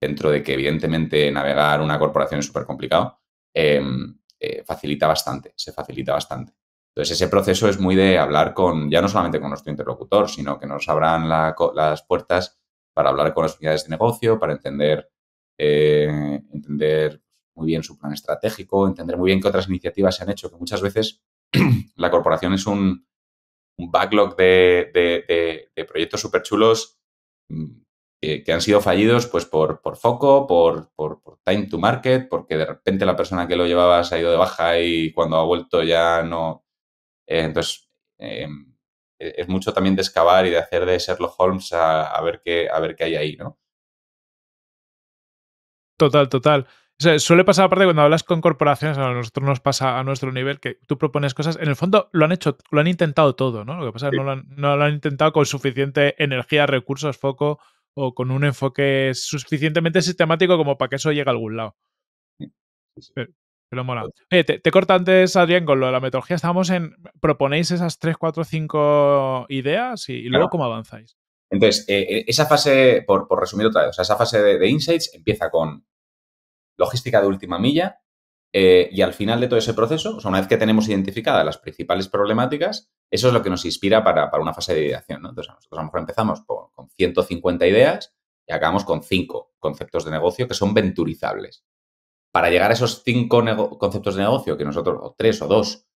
dentro de que evidentemente navegar una corporación es súper complicado, em, eh, facilita bastante, se facilita bastante. Entonces, ese proceso es muy de hablar con, ya no solamente con nuestro interlocutor, sino que nos abran las puertas para hablar con las unidades de negocio, para entender, eh, entender muy bien su plan estratégico, entender muy bien qué otras iniciativas se han hecho, que muchas veces la corporación es un, backlog de, proyectos súper chulos mm, que, han sido fallidos pues por, foco, por, por, time to market, porque de repente la persona que lo llevaba se ha ido de baja y cuando ha vuelto ya no, eh, entonces, eh, e-, es mucho también de excavar y de hacer de Sherlock Holmes a, ver, qué, hay ahí, ¿no? Total, total. suele pasar aparte cuando hablas con corporaciones, a nosotros nos pasa a nuestro nivel que tú propones cosas, en el fondo lo han hecho, lo han intentado todo, ¿no? Lo que pasa es que no lo, han, intentado con suficiente energía, recursos, foco o con un enfoque suficientemente sistemático como para que eso llegue a algún lado. Pero pues Oye, te, corta antes, Adrián, con lo de la metodología. Estábamos en. Proponéis esas 3, 4, 5 ideas y, luego cómo avanzáis. Entonces, eh, eh, esa fase, por, resumir otra vez, esa fase de, insights empieza con logística de última milla eh, y al final de todo ese proceso, o sea, una vez que tenemos identificadas las principales problemáticas, eso es lo que nos inspira para, una fase de ideación. Entonces, nosotros a lo mejor empezamos con 150 ideas y acabamos con cinco conceptos de negocio que son venturizables para llegar a esos cinco conceptos de negocio que nosotros, o tres o dos,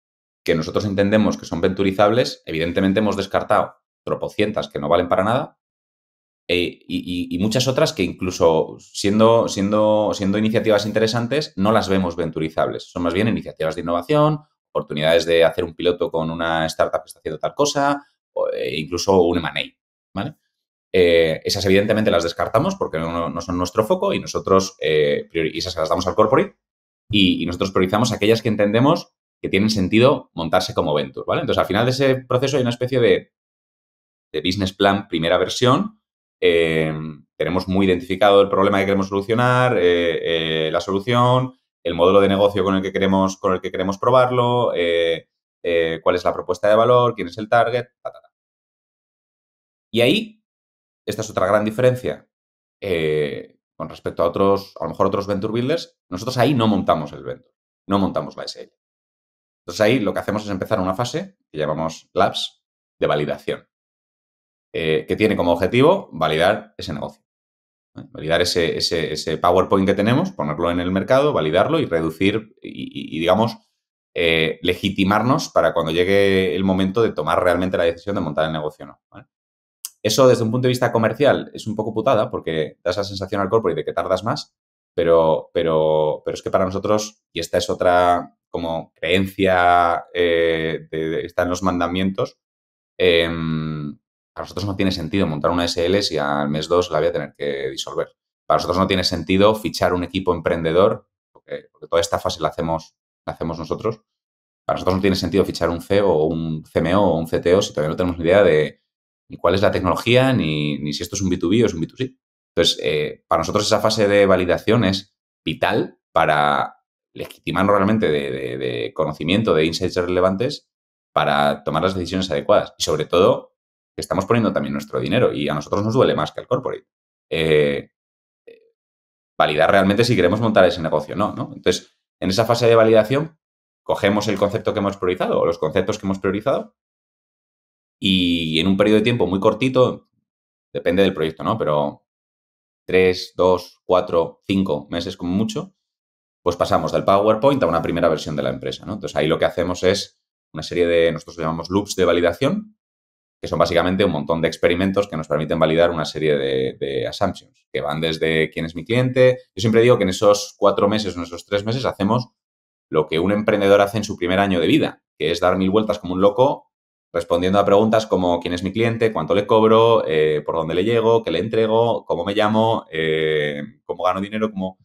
que nosotros entendemos que son venturizables, evidentemente hemos descartado tropocientas que no valen para nada eh, y, muchas otras que incluso siendo, siendo, siendo iniciativas interesantes no las vemos venturizables. Son más bien iniciativas de innovación, oportunidades de hacer un piloto con una startup que está haciendo tal cosa, o, eh, incluso un M&A, ¿vale? Eh, esas evidentemente las descartamos porque no, son nuestro foco y nosotros, eh, esas las damos al corporate y, nosotros priorizamos aquellas que entendemos que tienen sentido montarse como venture, ¿vale? Entonces, al final de ese proceso hay una especie de, business plan primera versión. Eh, tenemos muy identificado el problema que queremos solucionar, eh, la solución, el modelo de negocio con el que queremos, con el que queremos probarlo, cuál es la propuesta de valor, quién es el target, Y ahí esta es otra gran diferencia eh, con respecto a otros, a lo mejor otros Venture Builders. Nosotros ahí no montamos el Venture, no montamos la SL. Entonces ahí lo que hacemos es empezar una fase que llamamos Labs de validación, eh, que tiene como objetivo validar ese negocio. ¿eh? Validar ese, PowerPoint que tenemos, ponerlo en el mercado, validarlo y reducir y, digamos, legitimarnos para cuando llegue el momento de tomar realmente la decisión de montar el negocio o no. Eso desde un punto de vista comercial es un poco putada porque da esa sensación al corporate de que tardas más, pero, pero, pero es que para nosotros, y esta es otra como creencia eh, de, está en los mandamientos, em, para nosotros no tiene sentido montar una SL si al mes 2 la voy a tener que disolver. Para nosotros no tiene sentido fichar un equipo emprendedor, porque, toda esta fase la hacemos, la hacemos nosotros. Para nosotros no tiene sentido fichar un CEO o un CMO o un CTO si todavía no tenemos ni idea de ni cuál es la tecnología, ni, si esto es un B2B o es un B2C. Entonces, eh, para nosotros esa fase de validación es vital para legitimarnos realmente de, conocimiento, de insights relevantes, para tomar las decisiones adecuadas. Y sobre todo, que estamos poniendo también nuestro dinero y a nosotros nos duele más que al corporate. Eh, validar realmente si queremos montar ese negocio o no, Entonces, en esa fase de validación, cogemos el concepto que hemos priorizado o los conceptos que hemos priorizado y en un periodo de tiempo muy cortito, depende del proyecto, ¿no? Pero tres, dos, cuatro, cinco meses como mucho, pues pasamos del PowerPoint a una primera versión de la empresa, ¿no? Entonces ahí lo que hacemos es una serie de, nosotros llamamos loops de validación, que son básicamente un montón de experimentos que nos permiten validar una serie de, de assumptions, que van desde quién es mi cliente. Yo siempre digo que en esos cuatro meses, en esos tres meses, hacemos lo que un emprendedor hace en su primer año de vida, que es dar mil vueltas como un loco respondiendo a preguntas como quién es mi cliente, cuánto le cobro, eh, por dónde le llego, qué le entrego, cómo me llamo, eh, cómo gano dinero, cómo...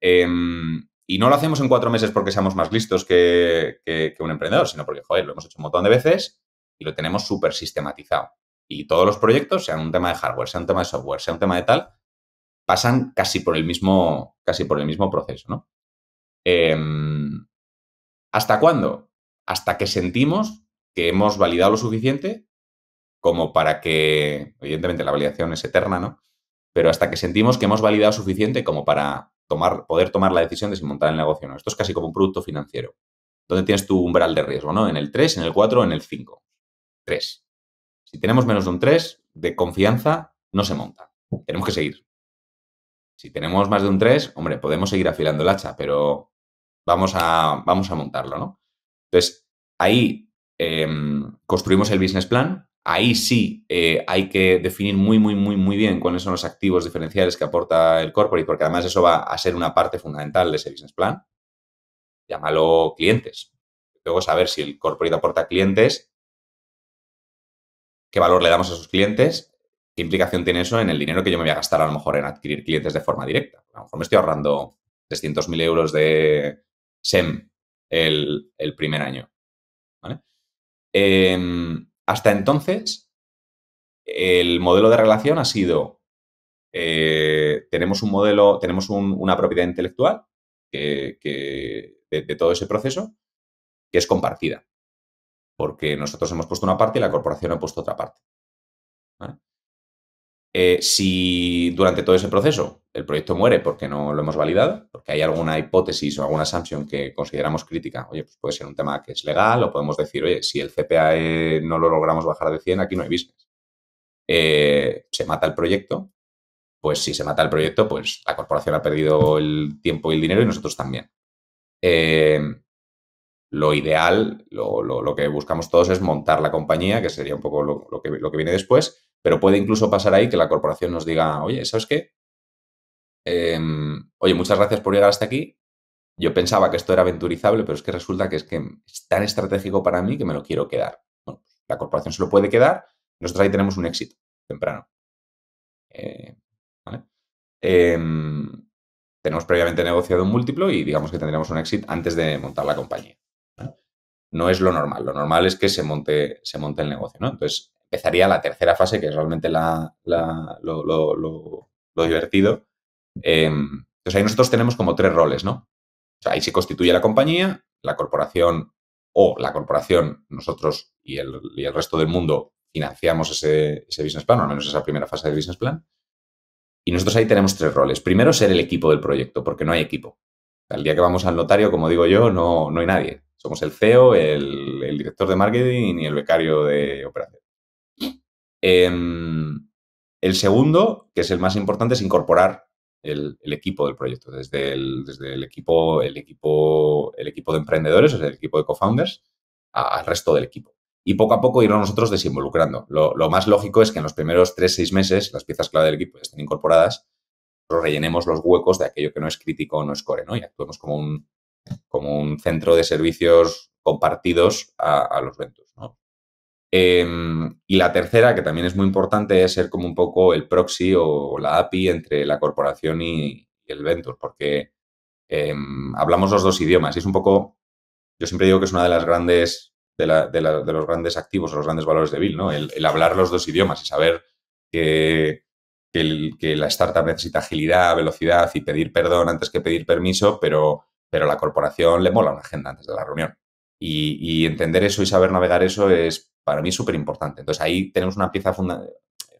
Em, y no lo hacemos en cuatro meses porque seamos más listos que, un emprendedor, sino porque, joder, lo hemos hecho un montón de veces y lo tenemos súper sistematizado. Y todos los proyectos, sean un tema de hardware, sea un tema de software, sea un tema de tal, pasan casi por el mismo, casi por el mismo proceso, em, ¿Hasta cuándo? Hasta que sentimos que hemos validado lo suficiente como para que, evidentemente la validación es eterna, ¿no? Pero hasta que sentimos que hemos validado suficiente como para tomar, poder tomar la decisión de si montar el negocio o no. Esto es casi como un producto financiero. ¿Dónde tienes tu umbral de riesgo, no? En el 3, en el 4, en el 5. 3. Si tenemos menos de un 3 de confianza, no se monta. Tenemos que seguir. Si tenemos más de un 3, hombre, podemos seguir afilando el hacha, pero vamos a, vamos a montarlo, ¿no? Entonces, ahí Em, construimos el business plan. Ahí sí eh, hay que definir muy, muy, muy, muy bien cuáles son los activos diferenciales que aporta el corporate, porque además eso va a ser una parte fundamental de ese business plan. Llámalo clientes. Luego saber si el corporate aporta clientes, qué valor le damos a sus clientes, qué implicación tiene eso en el dinero que yo me voy a gastar a lo mejor en adquirir clientes de forma directa. A lo mejor me estoy ahorrando 300.000 euros de SEM el, el primer año. ¿Vale? Em, hasta entonces, el modelo de relación ha sido, eh, tenemos un modelo, tenemos una propiedad intelectual que, de, todo ese proceso que es compartida, porque nosotros hemos puesto una parte y la corporación ha puesto otra parte. Eh, si durante todo ese proceso el proyecto muere porque no lo hemos validado, porque hay alguna hipótesis o alguna sanción que consideramos crítica, oye, pues puede ser un tema que es legal o podemos decir, oye, si el CPA e no lo logramos bajar de 100, aquí no hay business. Eh, se mata el proyecto, pues si se mata el proyecto, pues la corporación ha perdido el tiempo y el dinero y nosotros también. Eh, lo ideal, lo, que buscamos todos es montar la compañía, que sería un poco lo, que viene después, pero puede incluso pasar ahí que la corporación nos diga, oye, ¿sabes qué? Em, oye, muchas gracias por llegar hasta aquí. Yo pensaba que esto era aventurizable, pero es que resulta que es, que es tan estratégico para mí que me lo quiero quedar. la corporación se lo puede quedar, nosotros ahí tenemos un éxito temprano. Eh, em, tenemos previamente negociado un múltiplo y digamos que tendríamos un éxito antes de montar la compañía. No es lo normal, lo normal es que se monte, se monte el negocio. ¿no? Entonces, empezaría la tercera fase, que es realmente la, lo, divertido. entonces em, ahí nosotros tenemos como tres roles, ¿no? O sea, ahí se constituye la compañía, la corporación o la corporación, nosotros y el, y el resto del mundo financiamos ese, business plan, o al menos esa primera fase del business plan. Y nosotros ahí tenemos tres roles. Primero, ser el equipo del proyecto, porque no hay equipo. al el día que vamos al notario, como digo yo, no, no hay nadie. Somos el CEO, el, el director de marketing y el becario de operaciones Em, el segundo, que es el más importante, es incorporar el, equipo del proyecto, desde, el, equipo, el, equipo, el equipo de emprendedores, o el equipo de co-founders, al resto del equipo. Y poco a poco irnos nosotros desinvolucrando. Lo, más lógico es que en los primeros tres seis meses las piezas clave del equipo estén incorporadas, nosotros rellenemos los huecos de aquello que no es crítico no es core, ¿no? Y actuemos como un, como un centro de servicios compartidos a, a los ventos. Em, y la tercera, que también es muy importante, es ser como un poco el proxy o la API entre la corporación y, el venture, porque em, hablamos los dos idiomas y es un poco, yo siempre digo que es una de las grandes, de, los grandes activos o los grandes valores de Bill, ¿no? El, hablar los dos idiomas y saber que, que, la startup necesita agilidad, velocidad y pedir perdón antes que pedir permiso, pero, pero a la corporación le mola una agenda antes de la reunión. y entender eso y saber navegar eso es para mí es súper importante. Entonces ahí tenemos una pieza fundamental,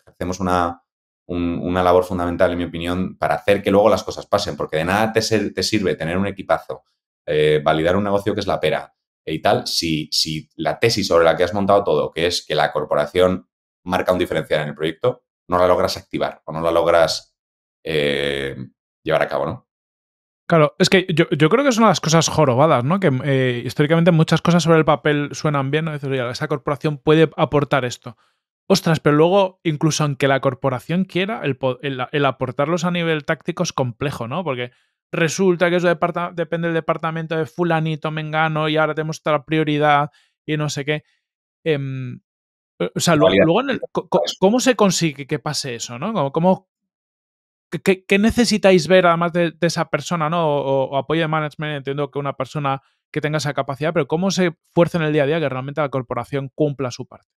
hacemos una, una, labor fundamental, en mi opinión, para hacer que luego las cosas pasen, porque de nada te, sirve tener un equipazo, eh, validar un negocio que es la pera y tal, si, si la tesis sobre la que has montado todo, que es que la corporación marca un diferencial en el proyecto, no la logras activar o no la logras eh, llevar a cabo, ¿no? Claro, es que yo, creo que son las cosas jorobadas, ¿no? Que eh, históricamente muchas cosas sobre el papel suenan bien, ¿no? esa corporación puede aportar esto. Ostras, pero luego, incluso aunque la corporación quiera, el, aportarlos a nivel táctico es complejo, ¿no? Porque resulta que eso depende del departamento de fulanito, mengano, y ahora tenemos otra prioridad y no sé qué. Em, o sea, luego, ¿cómo se consigue que pase eso? ¿no? ¿Cómo, ¿Qué, necesitáis ver además de, esa persona, ¿no? O, apoyo de management, entiendo que una persona que tenga esa capacidad, pero ¿cómo se fuerza en el día a día que realmente la corporación cumpla su parte?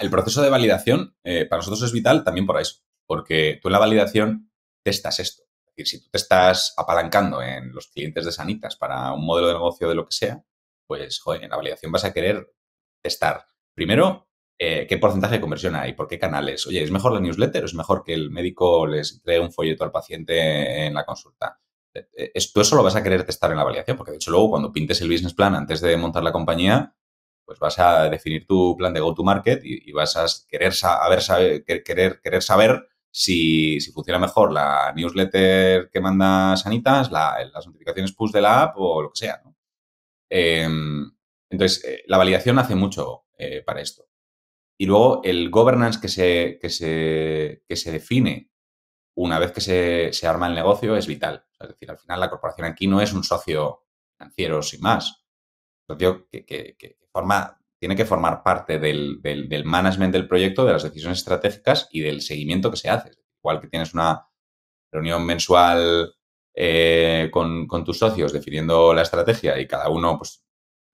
el proceso de validación eh, para nosotros es vital también por eso, porque tú en la validación testas esto. Es decir, si tú te estás apalancando en los clientes de Sanitas para un modelo de negocio de lo que sea, pues joder, en la validación vas a querer testar primero eh, qué porcentaje de conversión hay, por qué canales. Oye, ¿es mejor la newsletter o es mejor que el médico les entregue un folleto al paciente en la consulta? Eh, eh, tú eso lo vas a querer testar en la validación, porque de hecho luego cuando pintes el business plan antes de montar la compañía, pues vas a definir tu plan de go-to-market y, vas a querer, saber, querer, querer saber si, si, funciona mejor la newsletter que manda Sanitas, las notificaciones push de la app o lo que sea. Em, entonces, la validación hace mucho para esto. Y luego el governance que se, que se, que se define una vez que se, arma el negocio es vital. Es decir, al final la corporación aquí no es un socio financiero sin más. Un socio que, forma, tiene que formar parte del, management del proyecto, de las decisiones estratégicas y del seguimiento que se hace. Igual que tienes una reunión mensual eh, con, tus socios definiendo la estrategia y cada uno pues,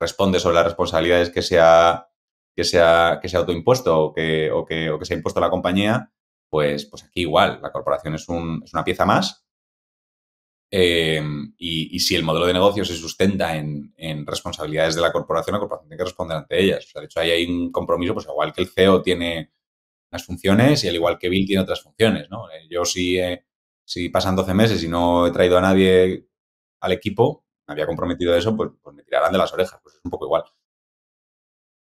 responde sobre las responsabilidades que se ha, que se que autoimpuesto o que, o, que, o que se impuesto la compañía, pues, pues aquí igual, la corporación es, un, es una pieza más. Em, y, si el modelo de negocio se sustenta en, responsabilidades de la corporación, la corporación tiene que responder ante ellas. de hecho, ahí hay un compromiso, pues igual que el CEO tiene unas funciones y al igual que Bill tiene otras funciones. ¿no? Eh, yo si, eh, pasan 12 meses y no he traído a nadie al equipo, me había comprometido a eso, pues, pues me tirarán de las orejas. Pues es un poco igual.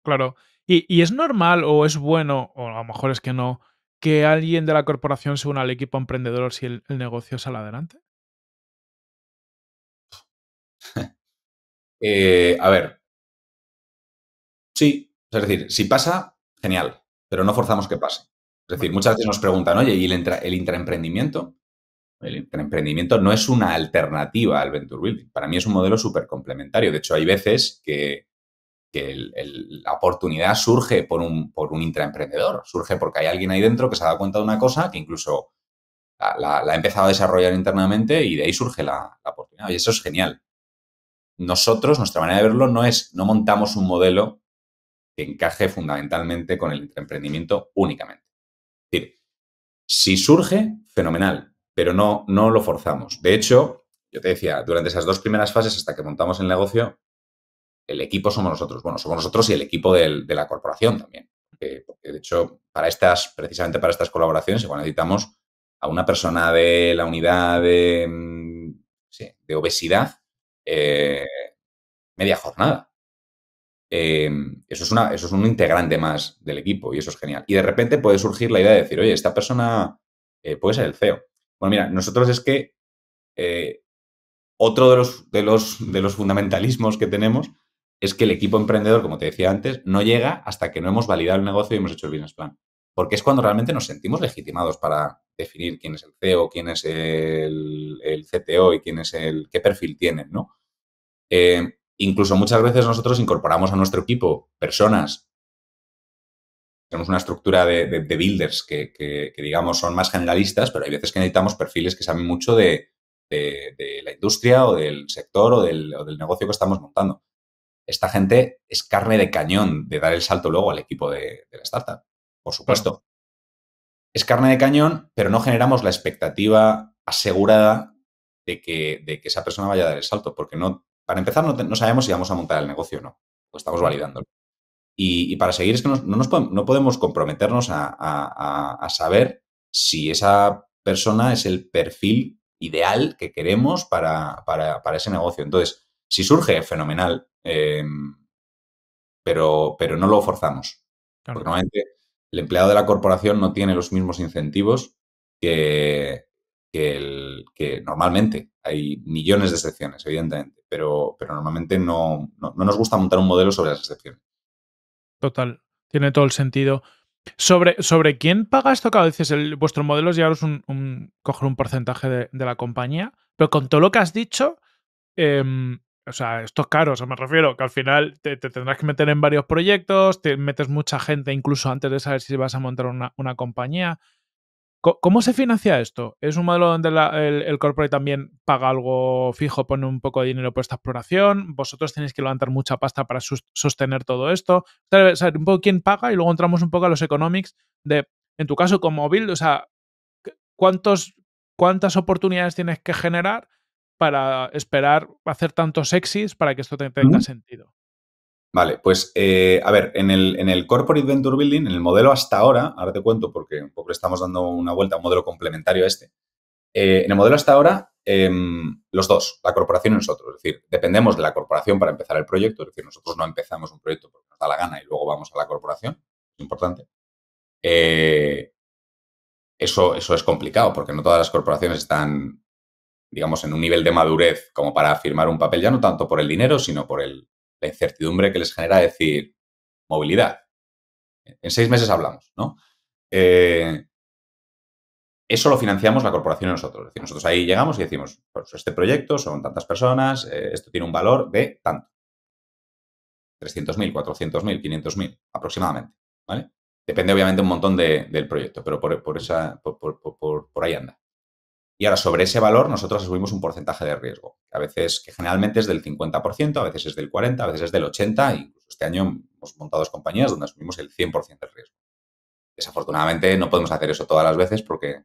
Claro. Y, es normal o es bueno, o a lo mejor es que no, que alguien de la corporación se una al equipo emprendedor si el, negocio sale adelante. Eh, a ver. Sí, es decir, si pasa, genial, pero no forzamos que pase. Es decir, muchas veces nos preguntan, oye, ¿y el, el intraemprendimiento? El intraemprendimiento no es una alternativa al venture building. Para mí es un modelo súper complementario. De hecho, hay veces que que la oportunidad surge por un, por un intraemprendedor, surge porque hay alguien ahí dentro que se ha dado cuenta de una cosa que incluso la, ha empezado a desarrollar internamente y de ahí surge la, oportunidad. Y eso es genial. Nosotros, nuestra manera de verlo no es, no montamos un modelo que encaje fundamentalmente con el intraemprendimiento únicamente. Es decir, si surge, fenomenal, pero no, no lo forzamos. De hecho, yo te decía, durante esas dos primeras fases, hasta que montamos el negocio, el equipo somos nosotros. Bueno, somos nosotros y el equipo de la corporación también. de hecho, para estas, precisamente para estas colaboraciones, igual necesitamos a una persona de la unidad de, mm, obesidad eh, media jornada. Em, eso, es una, eso es un integrante más del equipo y eso es genial. Y de repente puede surgir la idea de decir, oye, esta persona eh, puede ser el CEO. Bueno, mira, nosotros es que eh, otro de los, de, los, de los fundamentalismos que tenemos es que el equipo emprendedor, como te decía antes, no llega hasta que no hemos validado el negocio y hemos hecho el business plan. Porque es cuando realmente nos sentimos legitimados para definir quién es el CEO, quién es el, CTO y quién es el qué perfil tienen, ¿no? Eh, incluso muchas veces nosotros incorporamos a nuestro equipo personas. Tenemos una estructura de, builders que, que, digamos, son más generalistas, pero hay veces que necesitamos perfiles que saben mucho de, la industria o del sector o del negocio que estamos montando esta gente es carne de cañón de dar el salto luego al equipo de, la startup, por supuesto. Es carne de cañón, pero no generamos la expectativa asegurada de que, de que esa persona vaya a dar el salto, porque no, para empezar no, sabemos si vamos a montar el negocio o no, lo estamos validando. Y, para seguir es que no, podemos, comprometernos a, saber si esa persona es el perfil ideal que queremos para, para, ese negocio. Entonces, si surge, fenomenal. Em, pero, pero no lo forzamos. Porque normalmente el empleado de la corporación no tiene los mismos incentivos que, que, el, que normalmente. Hay millones de excepciones, evidentemente, pero, pero normalmente no, no, nos gusta montar un modelo sobre las excepciones. Total, tiene todo el sentido. ¿Sobre, sobre quién paga esto? Claro, dices, el, vuestro modelo es llevaros un, un, coger un porcentaje de, la compañía, pero con todo lo que has dicho, em, o sea, esto es caro, o sea, me refiero que al final te, tendrás que meter en varios proyectos, te metes mucha gente incluso antes de saber si vas a montar una, una compañía. ¿Cómo, se financia esto? ¿Es un modelo donde el, corporate también paga algo fijo, pone un poco de dinero por esta exploración? ¿Vosotros tenéis que levantar mucha pasta para sostener todo esto? O un poco quién paga y luego entramos un poco a los economics de, en tu caso, con móvil, o sea, ¿cuántas oportunidades tienes que generar? para esperar hacer tantos exits para que esto tenga sentido? Vale, pues eh, a ver, en el, en el Corporate Venture Building, en el modelo hasta ahora, ahora te cuento porque poco le estamos dando una vuelta a un modelo complementario a este. Eh, en el modelo hasta ahora, em, los dos, la corporación y nosotros, es decir, dependemos de la corporación para empezar el proyecto, es decir, nosotros no empezamos un proyecto porque nos da la gana y luego vamos a la corporación, es importante. Eh, eso, eso es complicado porque no todas las corporaciones están digamos, en un nivel de madurez como para firmar un papel, ya no tanto por el dinero, sino por la incertidumbre que les genera decir movilidad. En seis meses hablamos, ¿no? Eh, eso lo financiamos la corporación y nosotros. Es decir, nosotros ahí llegamos y decimos, pues este proyecto son tantas personas, eh, esto tiene un valor de tanto. 300.000, 400.000, 500.000 aproximadamente, ¿vale? Depende obviamente un montón del proyecto, pero por, esa, por ahí anda. Y ahora sobre ese valor nosotros asumimos un porcentaje de riesgo, que a veces, que generalmente es del 50%, a veces es del 40%, a veces es del 80%, e incluso este año hemos montado dos compañías donde asumimos el 100% de riesgo. Desafortunadamente no podemos hacer eso todas las veces porque,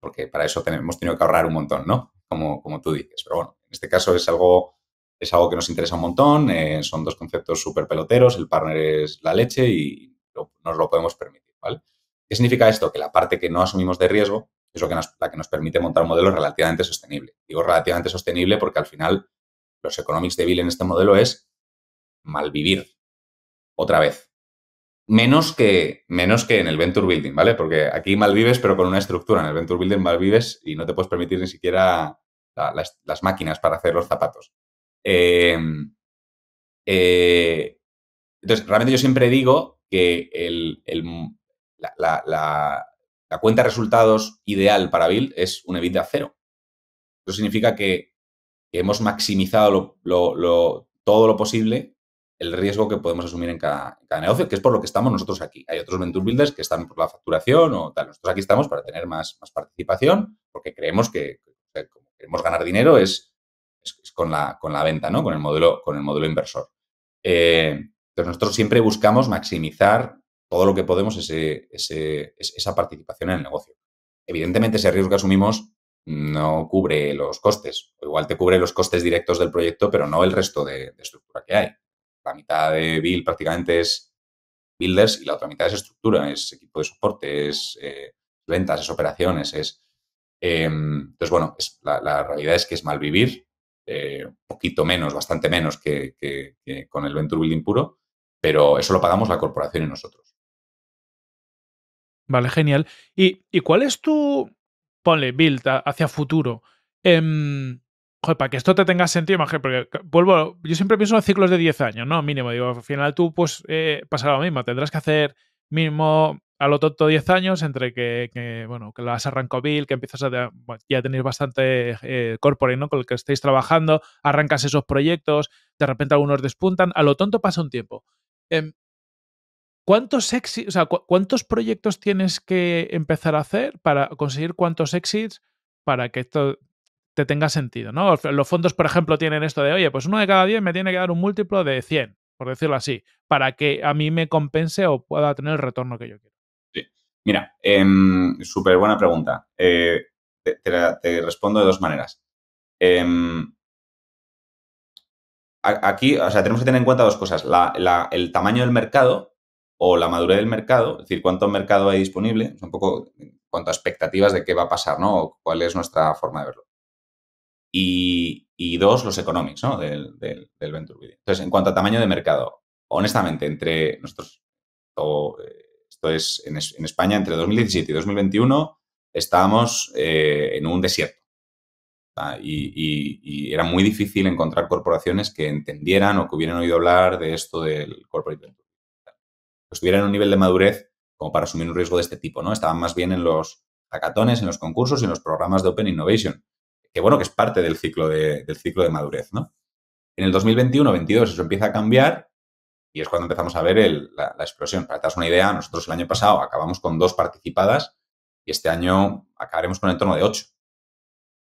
porque para eso tenemos, hemos tenido que ahorrar un montón, ¿no? Como, como tú dices. Pero bueno, en este caso es algo, es algo que nos interesa un montón, eh, son dos conceptos súper peloteros, el partner es la leche y nos lo podemos permitir, ¿vale? ¿Qué significa esto? Que la parte que no asumimos de riesgo es lo que nos, permite montar un modelo relativamente sostenible. Digo relativamente sostenible porque al final los economics de Bill en este modelo es malvivir otra vez. Menos que, menos que en el Venture Building, ¿vale? Porque aquí malvives pero con una estructura. En el Venture Building malvives y no te puedes permitir ni siquiera las, máquinas para hacer los zapatos. Em, eh, entonces, realmente yo siempre digo que el, la, la cuenta de resultados ideal para Bill es un EBITDA cero. Eso significa que, hemos maximizado todo lo posible el riesgo que podemos asumir en cada, negocio, que es por lo que estamos nosotros aquí. Hay otros venture builders que están por la facturación o tal. Nosotros aquí estamos para tener más, participación porque creemos que, como queremos ganar dinero es, con, la, con, la, venta, ¿no? Con el modelo, con el modelo inversor. Eh, nosotros siempre buscamos maximizar todo lo que podemos eh, eh, es esa participación en el negocio. Evidentemente, ese riesgo que asumimos no cubre los costes. igual te cubre los costes directos del proyecto, pero no el resto de, estructura que hay. La mitad de Bill prácticamente es builders y la otra mitad es estructura, es equipo de soporte, es eh, ventas, es operaciones, es... entonces, bueno, la, realidad es que es mal vivir, un poquito menos, bastante menos que, que, con el venture building puro, pero eso lo pagamos la corporación y nosotros. Vale, genial. ¿Y, cuál es tu, ponle, build hacia futuro? Em, joder, para que esto te tenga sentido, imagínate, porque vuelvo, yo siempre pienso en ciclos de 10 años, ¿no? Mínimo, digo, al final tú pues eh, pasará lo mismo, tendrás que hacer mínimo a lo tonto 10 años entre que, que bueno, que has arrancado build que empiezas a bueno, ya tenéis bastante eh, corporate, ¿no? Con el que estáis trabajando, arrancas esos proyectos, de repente algunos despuntan, a lo tonto pasa un tiempo. Em, ¿Cuántos, o ¿Cuántos proyectos tienes que empezar a hacer para conseguir cuántos exits para que esto te tenga sentido? ¿no? Los fondos, por ejemplo, tienen esto de, oye, pues uno de cada 10 me tiene que dar un múltiplo de 100, por decirlo así, para que a mí me compense o pueda tener el retorno que yo quiero. Sí. Mira, em, súper buena pregunta. Eh, te, respondo de dos maneras. Em, aquí, o sea, tenemos que tener en cuenta dos cosas. el tamaño del mercado o la madurez del mercado, es decir, cuánto mercado hay disponible, un poco cuanto a expectativas de qué va a pasar, ¿no? cuál es nuestra forma de verlo. Y, dos, los economics, ¿no? Del, del, Venture Building. Entonces, en cuanto a tamaño de mercado, honestamente, entre nosotros, eh, esto es en, España, entre 2017 y 2021, estábamos eh, en un desierto. Y, y, era muy difícil encontrar corporaciones que entendieran o que hubieran oído hablar de esto del corporate venture estuvieran en un nivel de madurez como para asumir un riesgo de este tipo, ¿no? Estaban más bien en los tacatones en los concursos y en los programas de Open Innovation, que bueno, que es parte del ciclo de, del ciclo de madurez, ¿no? En el 2021-22 eso empieza a cambiar y es cuando empezamos a ver la, explosión. Para que una idea, nosotros el año pasado acabamos con dos participadas y este año acabaremos con el entorno de ocho.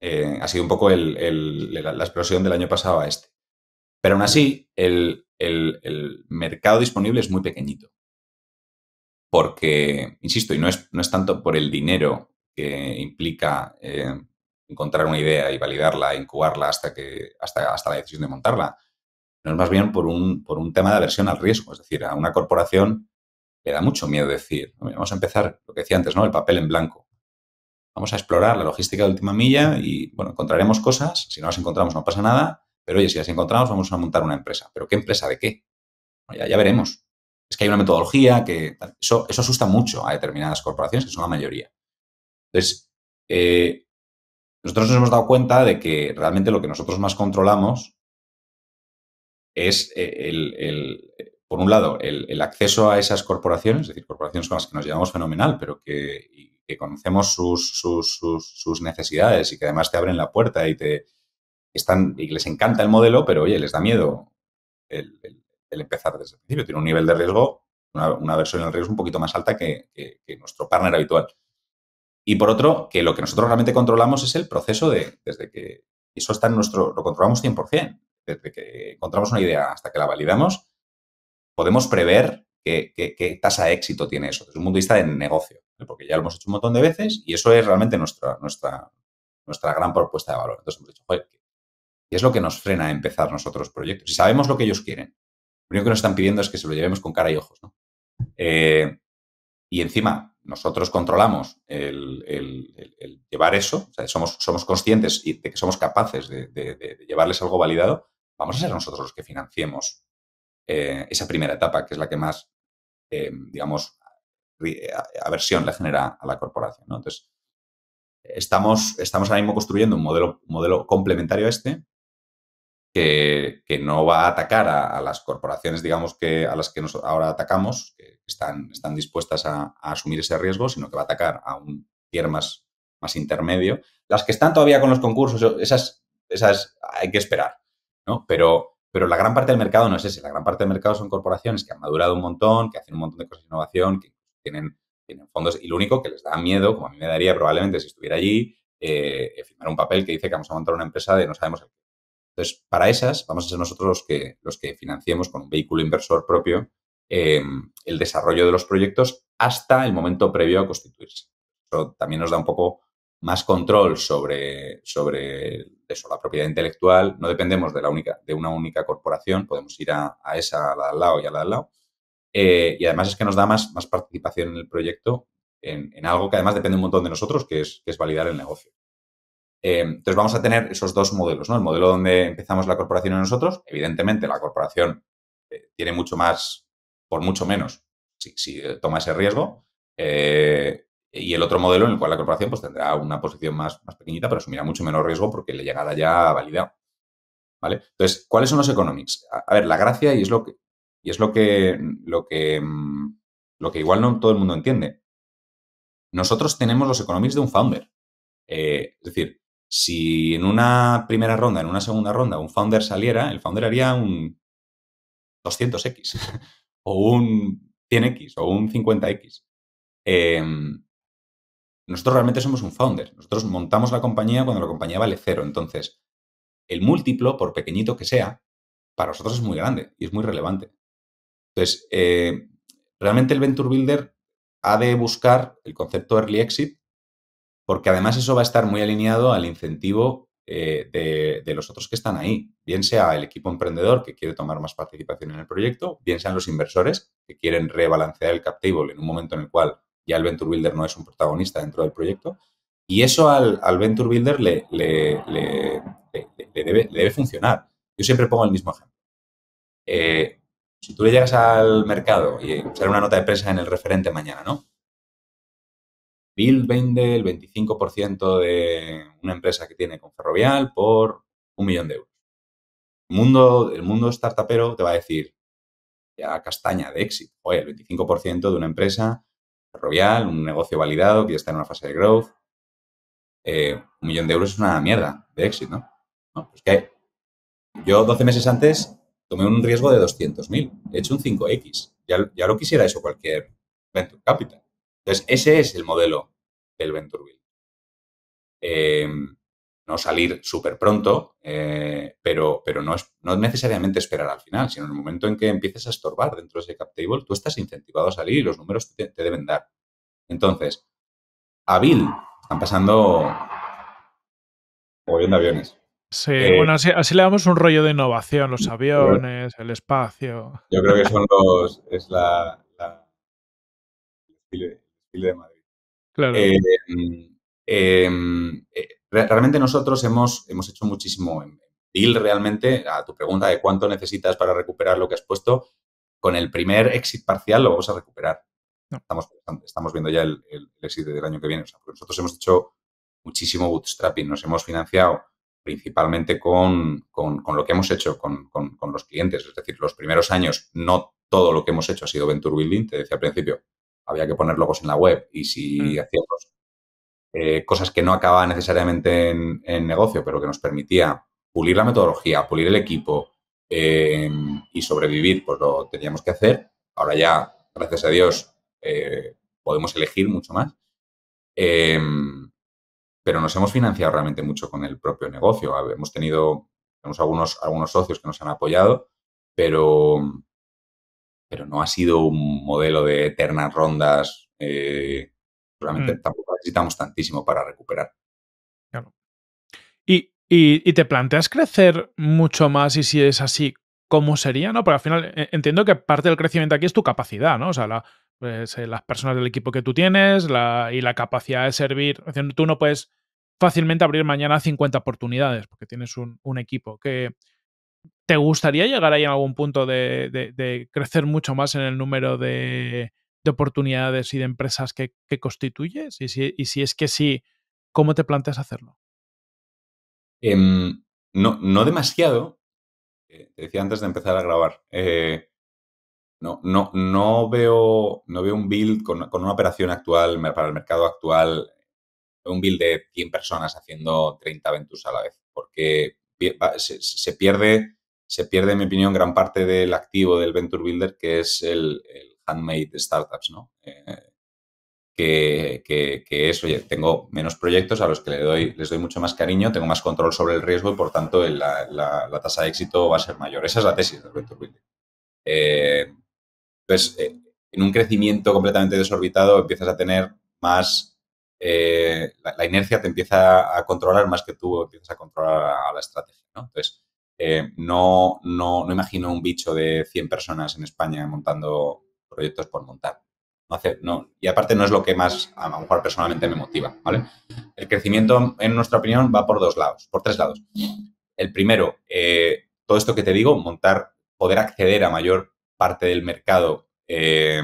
Eh, ha sido un poco la, la explosión del año pasado a este. Pero aún así, el, mercado disponible es muy pequeñito porque, insisto, y no es, no es tanto por el dinero que implica eh, encontrar una idea y validarla, incubarla hasta, que, hasta, hasta la decisión de montarla, no es más bien por un, por un tema de aversión al riesgo. Es decir, a una corporación le da mucho miedo decir, vamos a empezar, lo que decía antes, ¿no? El papel en blanco. Vamos a explorar la logística de última milla y, bueno, encontraremos cosas, si no las encontramos no pasa nada, pero oye, si las encontramos vamos a montar una empresa. ¿Pero qué empresa de qué? ya veremos es que hay una metodología que... Eso, asusta mucho a determinadas corporaciones, que son la mayoría. Entonces, eh, nosotros nos hemos dado cuenta de que realmente lo que nosotros más controlamos es, eh, el, por un lado, el, acceso a esas corporaciones, es decir, corporaciones con las que nos llevamos fenomenal, pero que, conocemos sus, necesidades y que además te abren la puerta y te están y les encanta el modelo, pero oye, les da miedo el, empezar desde el principio. Tiene un nivel de riesgo, una, versión del riesgo un poquito más alta que, nuestro partner habitual. Y por otro, que lo que nosotros realmente controlamos es el proceso de, desde que eso está en nuestro, lo controlamos 100%, desde que encontramos una idea hasta que la validamos, podemos prever qué, tasa de éxito tiene eso desde un punto de vista de negocio, porque ya lo hemos hecho un montón de veces y eso es realmente nuestra, nuestra, nuestra gran propuesta de valor. Entonces hemos dicho, joder, ¿qué es lo que nos frena a empezar nosotros proyectos? Si sabemos lo que ellos quieren, lo único que nos están pidiendo es que se lo llevemos con cara y ojos. Eh, y encima, nosotros controlamos el, llevar eso, somos, somos conscientes de que somos capaces de, llevarles algo validado, vamos a ser nosotros los que financiemos eh, esa primera etapa, que es la que más, eh, digamos, aversión le genera a la corporación. Entonces, estamos, estamos ahora mismo construyendo un modelo, un modelo complementario a este, que, no va a atacar a, las corporaciones, digamos, que a las que nos ahora atacamos, que están, dispuestas a, asumir ese riesgo, sino que va a atacar a un tier más, más intermedio. Las que están todavía con los concursos, esas, esas hay que esperar, ¿no? Pero, pero la gran parte del mercado no es ese. La gran parte del mercado son corporaciones que han madurado un montón, que hacen un montón de cosas de innovación, que tienen, tienen fondos. Y lo único que les da miedo, como a mí me daría probablemente si estuviera allí, es eh, eh, firmar un papel que dice que vamos a montar una empresa de no sabemos el entonces, para esas vamos a ser nosotros los que, financiemos con un vehículo inversor propio eh, el desarrollo de los proyectos hasta el momento previo a constituirse. Eso también nos da un poco más control sobre, la propiedad intelectual. No dependemos de, una única corporación, podemos ir a, esa, a la de al lado y a la de al lado. Eh, y además es que nos da más, participación en el proyecto, en, algo que además depende un montón de nosotros, que es validar el negocio. Eh, entonces vamos a tener esos dos modelos, ¿no? El modelo donde empezamos la corporación y nosotros, evidentemente la corporación eh, tiene mucho más, por mucho menos, si, eh, toma ese riesgo, y el otro modelo en el cual la corporación pues, tendrá una posición más, más pequeñita, pero asumirá mucho menos riesgo porque le llegará ya validado. ¿Vale? Entonces, ¿cuáles son los economics? A, ver, la gracia, y es lo que, y es lo que, lo que, mm, lo que igual no todo el mundo entiende. Nosotros tenemos los economics de un founder. es decir, si en una primera ronda, en una segunda ronda, un founder saliera, el founder haría un 200X o un 100X o un 50X. Em, nosotros realmente somos un founder. Nosotros montamos la compañía cuando la compañía vale cero. Entonces, el múltiplo, por pequeñito que sea, para nosotros es muy grande y es muy relevante. Entonces, eh, realmente el Venture Builder ha de buscar el concepto Early Exit porque además eso va a estar muy alineado al incentivo eh, de, los otros que están ahí, bien sea el equipo emprendedor que quiere tomar más participación en el proyecto, bien sean los inversores que quieren rebalancear el cap table en un momento en el cual ya el venture builder no es un protagonista dentro del proyecto. Y eso al, venture builder le, debe, funcionar. Yo siempre pongo el mismo ejemplo. Eh, si tú le llegas al mercado y sale una nota de prensa en el referente mañana, ¿no? Bill vende el 25% de una empresa que tiene con Ferrovial por un millón de euros. El mundo, el mundo startupero te va a decir, ya castaña de éxito, oye, el 25% de una empresa Ferrovial, un negocio validado que ya está en una fase de growth, eh, un millón de euros es una mierda de éxito, ¿no? que yo 12 meses antes tomé un riesgo de 200.000, he hecho un 5X, ya, ya lo quisiera eso cualquier venture capital. Entonces, ese es el modelo del Venture em, no salir súper pronto, eh, pero, pero no, es, necesariamente esperar al final, sino en el momento en que empieces a estorbar dentro de ese cap table, tú estás incentivado a salir y los números te, deben dar. Entonces, a Bill están pasando mogollón aviones. Sí, eh, bueno, así, le damos un rollo de innovación, los aviones, el espacio. Yo creo que son los, es la, de Madrid. Claro. Eh, em, eh, realmente nosotros hemos, hemos hecho muchísimo en Bill. realmente a tu pregunta de cuánto necesitas para recuperar lo que has puesto. Con el primer exit parcial lo vamos a recuperar. Estamos, viendo ya el, exit del año que viene. nosotros hemos hecho muchísimo bootstrapping, nos hemos financiado principalmente con, lo que hemos hecho con, con, los clientes. Es decir, los primeros años no todo lo que hemos hecho ha sido venture building, te decía al principio, había que poner logos en la web y si mm. hacíamos eh, cosas que no acababan necesariamente en, negocio, pero que nos permitía pulir la metodología, pulir el equipo eh, y sobrevivir, pues lo teníamos que hacer. Ahora ya, gracias a Dios, eh, podemos elegir mucho más. pero nos hemos financiado realmente mucho con el propio negocio. Hemos tenido, tenemos algunos, algunos socios que nos han apoyado, pero pero no ha sido un modelo de eternas rondas. Eh, mm. tampoco necesitamos tantísimo para recuperar. Y, te planteas crecer mucho más y si es así, ¿cómo sería? ¿No? Porque al final eh, entiendo que parte del crecimiento aquí es tu capacidad, ¿no? O sea, pues, eh, las personas del equipo que tú tienes y la capacidad de servir. tú no puedes fácilmente abrir mañana 50 oportunidades porque tienes un equipo que... ¿Te gustaría llegar ahí a algún punto de, crecer mucho más en el número de, oportunidades y de empresas que, constituyes? Y si, es que sí, ¿cómo te planteas hacerlo? Em, no, no demasiado. Eh, te decía antes de empezar a grabar. Eh, no, no, no, veo, no veo un build con, una operación actual para el mercado actual, un build de 100 personas haciendo 30 ventas a la vez, porque se pierde se pierde, en mi opinión, gran parte del activo del Venture Builder, que es el, handmade startups, ¿no? Eh, que, que, es, oye, tengo menos proyectos a los que le doy, les doy mucho más cariño, tengo más control sobre el riesgo y por tanto la, tasa de éxito va a ser mayor. Esa es la tesis del Venture Builder. Eh, entonces, eh, en un crecimiento completamente desorbitado empiezas a tener más, la, inercia te empieza a controlar más que tú empiezas a controlar a, la estrategia. ¿no? Entonces, eh, no, no, imagino un bicho de 100 personas en España montando proyectos por montar. No no, y aparte no es lo que más, a lo mejor personalmente me motiva, ¿vale? El crecimiento, en nuestra opinión, va por dos lados, por tres lados. El primero, eh, todo esto que te digo, montar, poder acceder a mayor parte del mercado eh,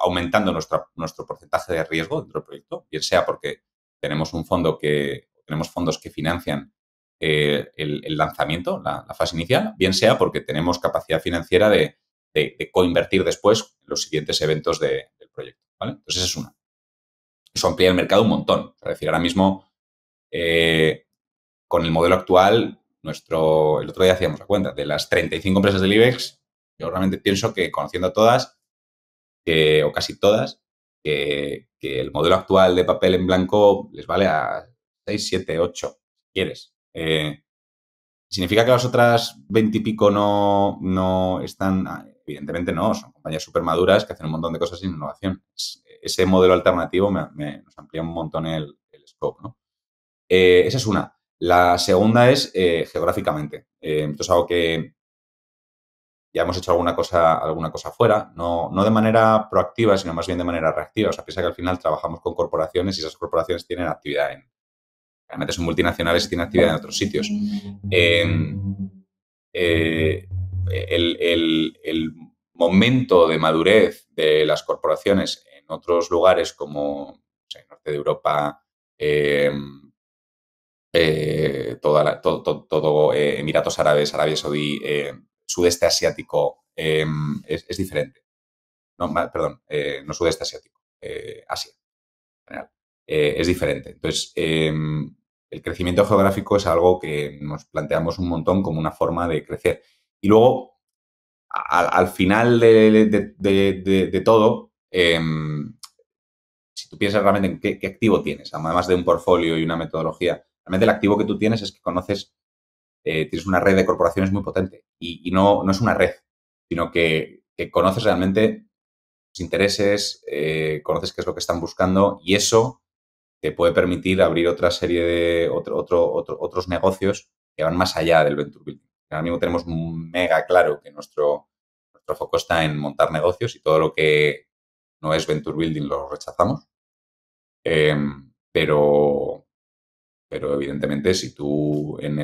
aumentando nuestro porcentaje de riesgo dentro del proyecto, bien sea porque tenemos un fondo que, tenemos fondos que financian eh, el, lanzamiento, la, fase inicial, bien sea porque tenemos capacidad financiera de, coinvertir después los siguientes eventos del proyecto. ¿vale? Entonces, esa es una. Eso amplía el mercado un montón. Es decir, ahora mismo, eh, con el modelo actual, nuestro, el otro día hacíamos la cuenta, de las 35 empresas del IBEX, yo realmente pienso que conociendo a todas, o casi todas, que, que el modelo actual de papel en blanco les vale a 6, 7, 8, si quieres eh, ¿Significa que las otras 20 y pico no, no están? Ah, evidentemente no, son compañías súper maduras que hacen un montón de cosas sin innovación. ese modelo alternativo me, nos amplía un montón el, scope. ¿no? Eh, esa es una. La segunda es eh, geográficamente. Entonces, algo que ya hemos hecho alguna cosa, alguna cosa fuera, no, no de manera proactiva, sino más bien de manera reactiva. O sea, piensa que al final trabajamos con corporaciones y esas corporaciones tienen actividad en, Realmente son multinacionales y tienen actividad en otros sitios. Em, eh, el, momento de madurez de las corporaciones en otros lugares como el norte de Europa, em, eh, todo, eh, Emiratos Árabes, Arabia Saudí, em, sudeste asiático, es, diferente. No, perdón, no sudeste asiático, Asia es diferente. Entonces, el crecimiento geográfico es algo que nos planteamos un montón como una forma de crecer. Y luego, al, final de, todo, em, si tú piensas realmente en qué, activo tienes, además de un portfolio y una metodología, realmente el activo que tú tienes es que conoces, eh, tienes una red de corporaciones muy potente y, no, no es una red, sino que, conoces realmente tus intereses, eh, conoces qué es lo que están buscando y eso te puede permitir abrir otra serie de otro, otro, otros negocios que van más allá del venture building. Ahora mismo tenemos mega claro que nuestro, nuestro foco está en montar negocios y todo lo que no es venture building lo rechazamos. Em, pero, pero evidentemente si tú en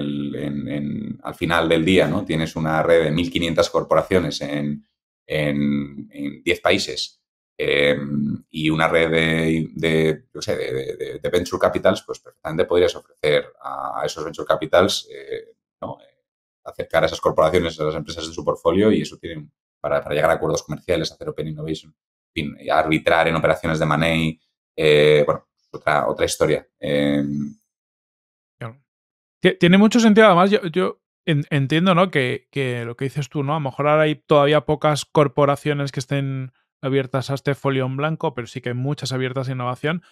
al final del día ¿no? tienes una red de 1.500 corporaciones en, en 10 países Em, y una red de, de, venture capitals, pues perfectamente podrías ofrecer a, esos venture capitals eh, ¿no? acercar a esas corporaciones, a las empresas de su portfolio y eso tiene para, llegar a acuerdos comerciales, hacer open innovation, arbitrar en operaciones de money, eh, bueno, otra, otra historia. Em, tiene mucho sentido, además, yo, entiendo ¿no? Que, que, lo que dices tú, ¿no? A lo mejor ahora hay todavía pocas corporaciones que estén abiertas a este folio en blanco, pero sí que hay muchas abiertas a innovación.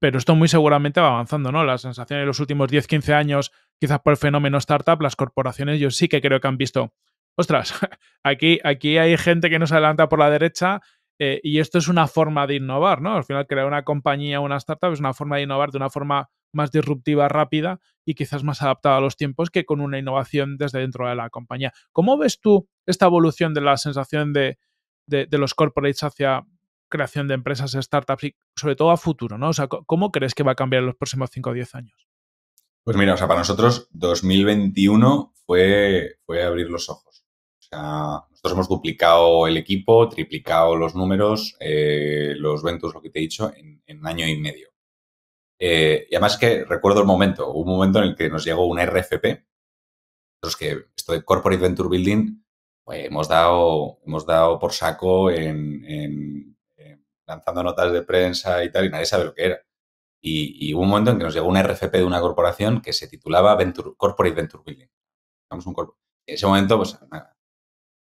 Pero esto muy seguramente va avanzando, ¿no? La sensación de los últimos 10, 15 años, quizás por el fenómeno startup, las corporaciones, yo sí que creo que han visto, ostras, aquí, aquí hay gente que nos adelanta por la derecha eh, y esto es una forma de innovar, ¿no? Al final, crear una compañía, una startup es una forma de innovar de una forma más disruptiva, rápida y quizás más adaptada a los tiempos que con una innovación desde dentro de la compañía. ¿Cómo ves tú esta evolución de la sensación de, de, los corporates hacia creación de empresas, startups y sobre todo a futuro, ¿no? O sea, ¿cómo crees que va a cambiar en los próximos 5 o 10 años? Pues mira, o sea, para nosotros 2021 fue, fue abrir los ojos. O sea, nosotros hemos duplicado el equipo, triplicado los números, eh, los ventos, lo que te he dicho, en, en año y medio. Eh, y además que recuerdo el momento, un momento en el que nos llegó un RFP. nosotros que esto de Corporate Venture Building pues hemos, dado, hemos dado por saco en, lanzando notas de prensa y tal, y nadie sabe lo que era. Y, y, hubo un momento en que nos llegó un RFP de una corporación que se titulaba Venture, Corporate Venture Building. Un en ese momento, pues, nada,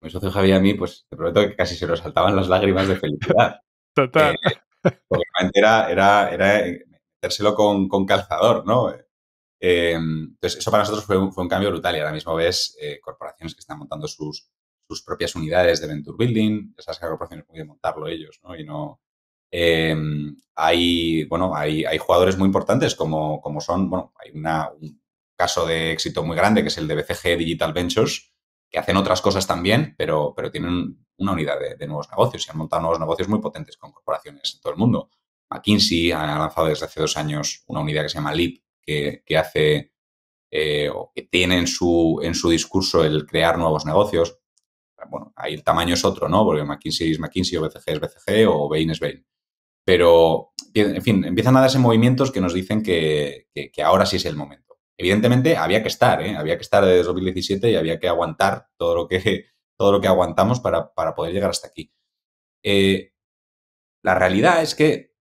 mi socio Javier a mí, pues, te prometo que casi se nos saltaban las lágrimas de felicidad. Total. Eh, era, era, eh, metérselo con, con, calzador, ¿no? Eh, em, entonces, eso para nosotros fue un, cambio brutal y ahora mismo ves corporaciones que están montando sus, sus propias unidades de Venture Building, esas corporaciones pueden montarlo ellos, ¿no? Y no... Em, hay, bueno, hay, jugadores muy importantes como, como son, bueno, hay una, un caso de éxito muy grande que es el de BCG Digital Ventures, que hacen otras cosas también, pero, pero tienen una unidad de, nuevos negocios y han montado nuevos negocios muy potentes con corporaciones en todo el mundo. McKinsey ha lanzado desde hace dos años una unidad que se llama LEAP, que, hace eh, o que tiene su, en su discurso el crear nuevos negocios bueno, ahí el tamaño es otro, ¿no? Porque McKinsey es McKinsey o BCG es BCG o Bain es Bain. Pero, en fin, empiezan a darse movimientos que nos dicen que, ahora sí es el momento. Evidentemente, había que estar, ¿eh? Había que estar desde 2017 y había que aguantar todo lo que, todo lo que aguantamos para, poder llegar hasta aquí. Eh, la realidad es que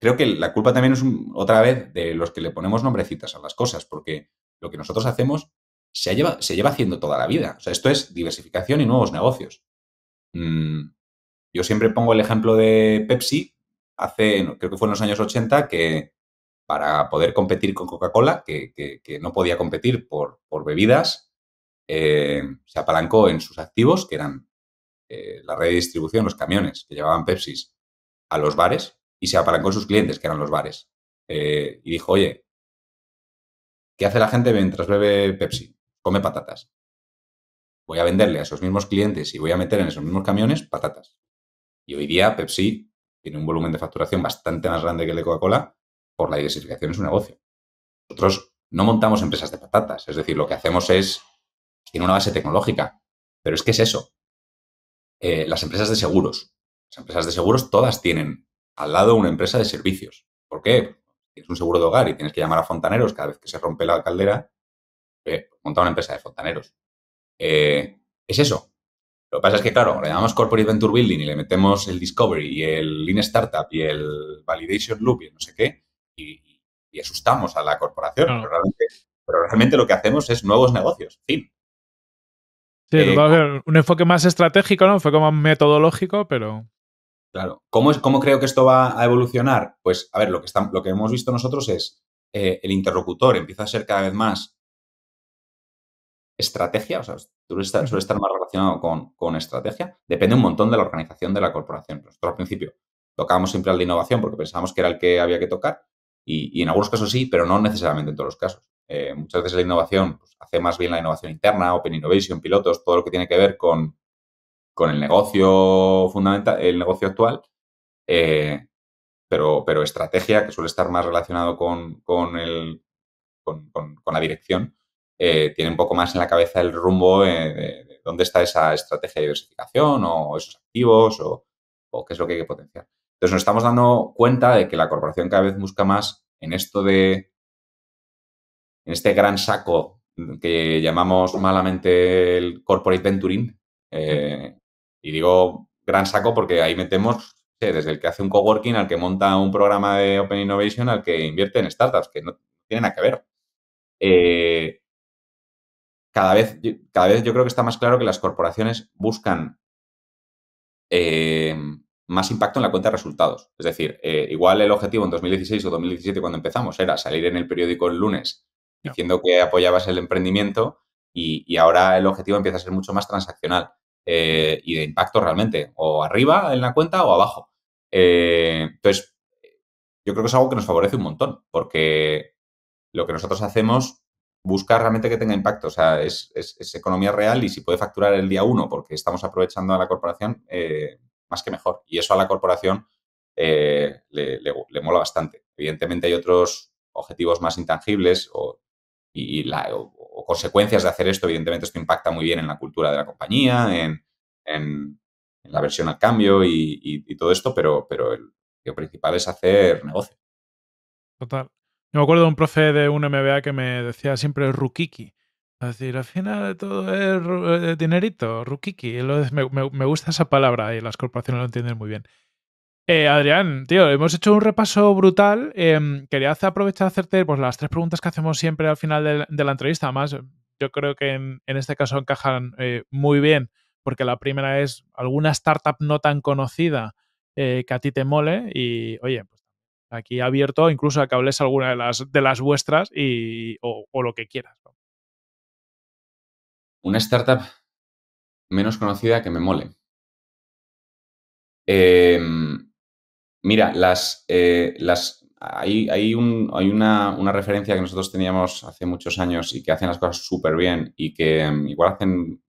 creo que la culpa también es otra vez de los que le ponemos nombrecitas a las cosas, porque lo que nosotros hacemos se lleva, se lleva haciendo toda la vida. O sea, esto es diversificación y nuevos negocios. Mm, yo siempre pongo el ejemplo de Pepsi, hace, creo que fue en los años 80, que para poder competir con Coca-Cola, que, no podía competir por, por bebidas, eh, se apalancó en sus activos, que eran eh, la red de distribución, los camiones que llevaban Pepsi a los bares, y se apalancó en sus clientes, que eran los bares. Eh, y dijo, oye, ¿qué hace la gente mientras bebe Pepsi? come patatas. Voy a venderle a esos mismos clientes y voy a meter en esos mismos camiones patatas. Y hoy día Pepsi tiene un volumen de facturación bastante más grande que el de Coca-Cola por la diversificación de su negocio. Nosotros no montamos empresas de patatas, es decir, lo que hacemos es, tiene una base tecnológica, pero es que es eso. Eh, las empresas de seguros, las empresas de seguros todas tienen al lado una empresa de servicios. ¿Por qué? Tienes un seguro de hogar y tienes que llamar a fontaneros cada vez que se rompe la caldera eh, montar una empresa de fontaneros. Eh, es eso. Lo que pasa es que, claro, le llamamos Corporate Venture Building y le metemos el Discovery y el Lean Startup y el Validation Loop y no sé qué, y, asustamos a la corporación, pero, realmente, lo que hacemos es nuevos negocios, fin. Sí, eh, un enfoque más estratégico, ¿no? Un enfoque más metodológico, pero... Claro. ¿Cómo, es, ¿Cómo creo que esto va a evolucionar? Pues, a ver, lo que, lo que hemos visto nosotros es eh, el interlocutor empieza a ser cada vez más estrategia, o sea, suele estar, suele estar más relacionado con, estrategia, depende un montón de la organización de la corporación. Nosotros al principio tocábamos siempre al de innovación porque pensábamos que era el que había que tocar y, en algunos casos sí, pero no necesariamente en todos los casos. Eh, muchas veces la innovación pues, hace más bien la innovación interna, Open Innovation, pilotos, todo lo que tiene que ver con, el negocio fundamental, el negocio actual. Eh, pero, pero estrategia, que suele estar más relacionado con, con, con la dirección, eh, tiene un poco más en la cabeza el rumbo eh, de dónde está esa estrategia de diversificación o esos activos o, qué es lo que hay que potenciar. Entonces nos estamos dando cuenta de que la corporación cada vez busca más en esto de, en este gran saco que llamamos malamente el corporate venturing. Eh, y digo gran saco porque ahí metemos eh, desde el que hace un coworking al que monta un programa de Open Innovation al que invierte en startups, que no tienen nada que ver cada vez, cada vez yo creo que está más claro que las corporaciones buscan eh, más impacto en la cuenta de resultados. Es decir, eh, igual el objetivo en 2016 o 2017 cuando empezamos era salir en el periódico el lunes diciendo que apoyabas el emprendimiento y, ahora el objetivo empieza a ser mucho más transaccional eh, y de impacto realmente, o arriba en la cuenta o abajo. entonces, yo creo que es algo que nos favorece un montón porque lo que nosotros hacemos Buscar realmente que tenga impacto. O sea, es, economía real y si puede facturar el día uno porque estamos aprovechando a la corporación, eh, más que mejor. Y eso a la corporación eh, le, mola bastante. Evidentemente hay otros objetivos más intangibles o, y, la, consecuencias de hacer esto. Evidentemente esto impacta muy bien en la cultura de la compañía, en, la versión al cambio y, todo esto, pero, lo principal es hacer negocio. Total me acuerdo de un profe de un MBA que me decía siempre Rukiki. Es decir, al final todo es eh, dinerito, Rukiki. Me, gusta esa palabra y las corporaciones lo entienden muy bien. Eh, Adrián, tío, hemos hecho un repaso brutal. Em, quería aprovechar de hacerte pues, las tres preguntas que hacemos siempre al final de, la entrevista. Además, yo creo que en, en este caso encajan eh, muy bien, porque la primera es alguna startup no tan conocida que a ti te mole. Y oye, pues Aquí abierto incluso a que hables alguna de las, de las vuestras y, o, lo que quieras. Una startup menos conocida que me mole. Em, mira, las, eh, las, hay, hay, un, hay una, referencia que nosotros teníamos hace muchos años y que hacen las cosas súper bien y que em, igual hacen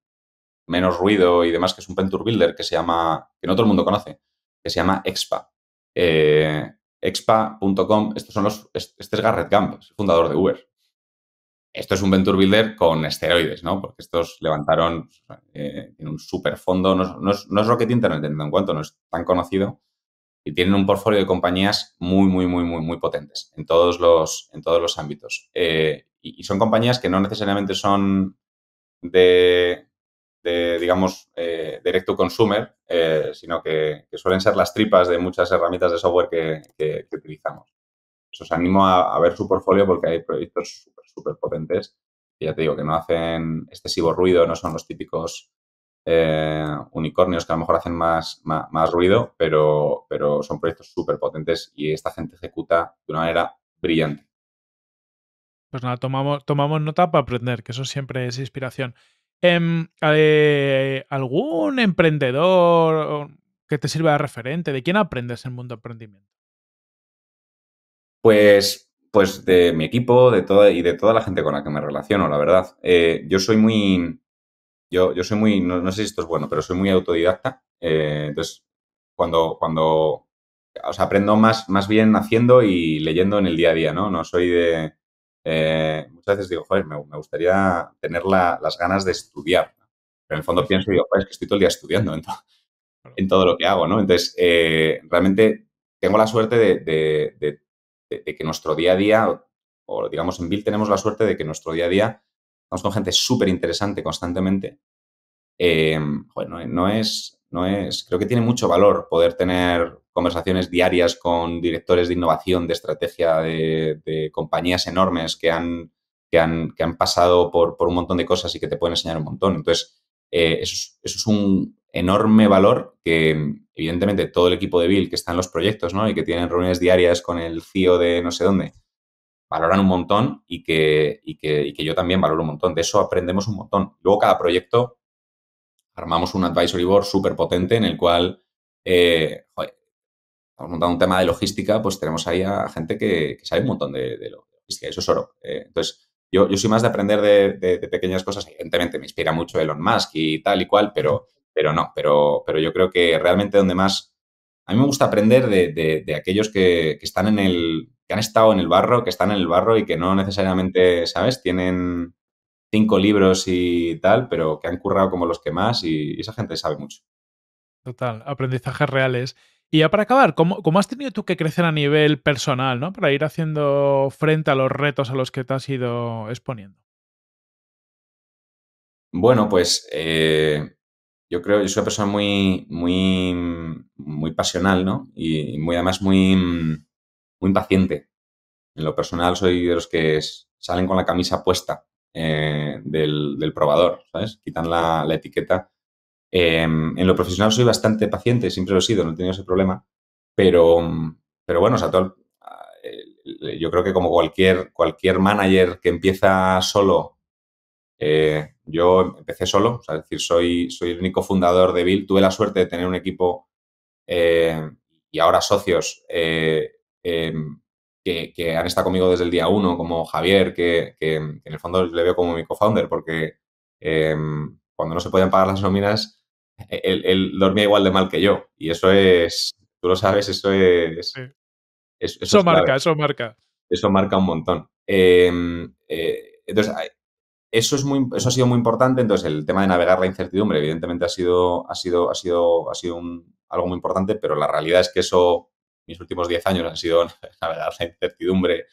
menos ruido y demás, que es un Pentur Builder que se llama, que no todo el mundo conoce, que se llama Expa. Eh, expa.com, estos son los, este es Garrett Camp, fundador de Uber. Esto es un venture builder con esteroides, ¿no? Porque estos levantaron eh, en un super fondo, no, es, Rocket Internet, en cuanto no es tan conocido, y tienen un portfolio de compañías muy, muy, muy, muy, muy potentes en todos los, en todos los ámbitos. Eh, y son compañías que no necesariamente son de, digamos, eh, consumer, eh, sino que, suelen ser las tripas de muchas herramientas de software que, utilizamos. Pues os animo a, ver su portfolio porque hay proyectos súper, súper potentes. Y ya te digo que no hacen excesivo ruido, no son los típicos eh, unicornios que a lo mejor hacen más, más, ruido, pero, pero son proyectos súper potentes y esta gente ejecuta de una manera brillante. Pues nada, tomamos, tomamos nota para aprender, que eso siempre es inspiración. Em, ¿Algún emprendedor que te sirva de referente? ¿De quién aprendes el mundo de emprendimiento? Pues, pues de mi equipo de toda, y de toda la gente con la que me relaciono, la verdad. Eh, yo soy muy, yo, yo soy muy, no, sé si esto es bueno, pero soy muy autodidacta. Eh, entonces, cuando, cuando, o sea, aprendo más, más bien haciendo y leyendo en el día a día, ¿no? No soy de, eh, muchas veces digo, joder, me, gustaría tener las ganas de estudiar. Pero en el fondo pienso y digo, joder, es que estoy todo el día estudiando en, todo lo que hago, ¿no? Entonces, eh, realmente tengo la suerte de, que nuestro día a día, o, digamos en Bill tenemos la suerte de que nuestro día a día estamos con gente súper interesante constantemente. bueno, em, no es, no es, creo que tiene mucho valor poder tener conversaciones diarias con directores de innovación, de estrategia, de, compañías enormes que han, que han, que han pasado por, un montón de cosas y que te pueden enseñar un montón. Entonces, eh, eso, es, un enorme valor que, evidentemente, todo el equipo de Bill que está en los proyectos y que tienen reuniones diarias con el CEO de no sé dónde, valoran un montón y que, yo también valoro un montón. De eso aprendemos un montón. Luego, cada proyecto armamos un advisory board súper potente en el cual eh, un tema de logística, pues tenemos ahí a gente que, sabe un montón de, logística, eso es oro. Eh. entonces, yo, soy más de aprender de, pequeñas cosas, evidentemente me inspira mucho Elon Musk y tal y cual, pero, pero no, pero, pero yo creo que realmente donde más... A mí me gusta aprender de, aquellos que, que están en el, que han estado en el barro, que están en el barro y que no necesariamente, ¿sabes? Tienen cinco libros y tal, pero que han currado como los que más y esa gente sabe mucho. Total, aprendizajes reales. Y ya para acabar, ¿cómo, has tenido tú que crecer a nivel personal, ¿no? Para ir haciendo frente a los retos a los que te has ido exponiendo. Bueno, pues eh, yo creo, que soy una persona muy, muy, muy pasional, ¿no? Y muy, además muy, muy impaciente. En lo personal soy de los que salen con la camisa puesta eh, del, probador, ¿sabes? Quitan la etiqueta Em, en lo profesional soy bastante paciente, siempre lo he sido, no he tenido ese problema, pero, pero bueno, eh, yo creo que como cualquier, cualquier manager que empieza solo, eh, yo empecé solo, o es decir, soy, soy el único fundador de Bill, tuve la suerte de tener un equipo eh, y ahora socios em, que, han estado conmigo desde el día uno, como Javier, que, que en el fondo le veo como mi co-founder, porque em, cuando no se podían pagar las nóminas, él, dormía igual de mal que yo. Y eso es, tú lo sabes, eso es... eso, marca, eso marca. Eso marca un montón. Em, eh, entonces, eso, es muy, ha sido muy importante. Entonces, el tema de navegar la incertidumbre, evidentemente, ha sido, ha sido, ha sido, ha sido algo muy importante, pero la realidad es que eso, mis últimos 10 años han sido navegar la incertidumbre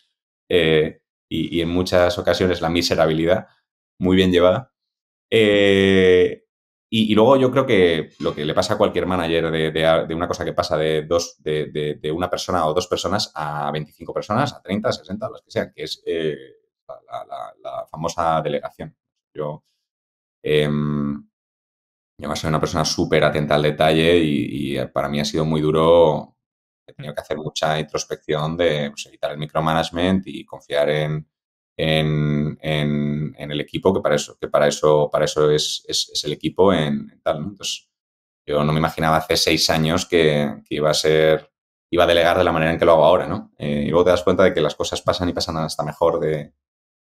eh, y, en muchas ocasiones la miserabilidad, muy bien llevada. Eh, y, luego yo creo que lo que le pasa a cualquier manager de, una cosa que pasa de, dos, de, una persona o dos personas a 25 personas, a 30, 60, las que sean, que es eh, la, famosa delegación. Yo, eh, yo soy una persona súper atenta al detalle y, para mí ha sido muy duro. He tenido que hacer mucha introspección de pues, evitar el micromanagement y confiar en, en, en, el equipo, que para eso, que para eso, para eso es, el equipo en, tal. ¿no? Entonces, yo no me imaginaba hace seis años que, iba a ser, iba a delegar de la manera en que lo hago ahora, ¿no? Eh, y luego te das cuenta de que las cosas pasan y pasan hasta mejor de,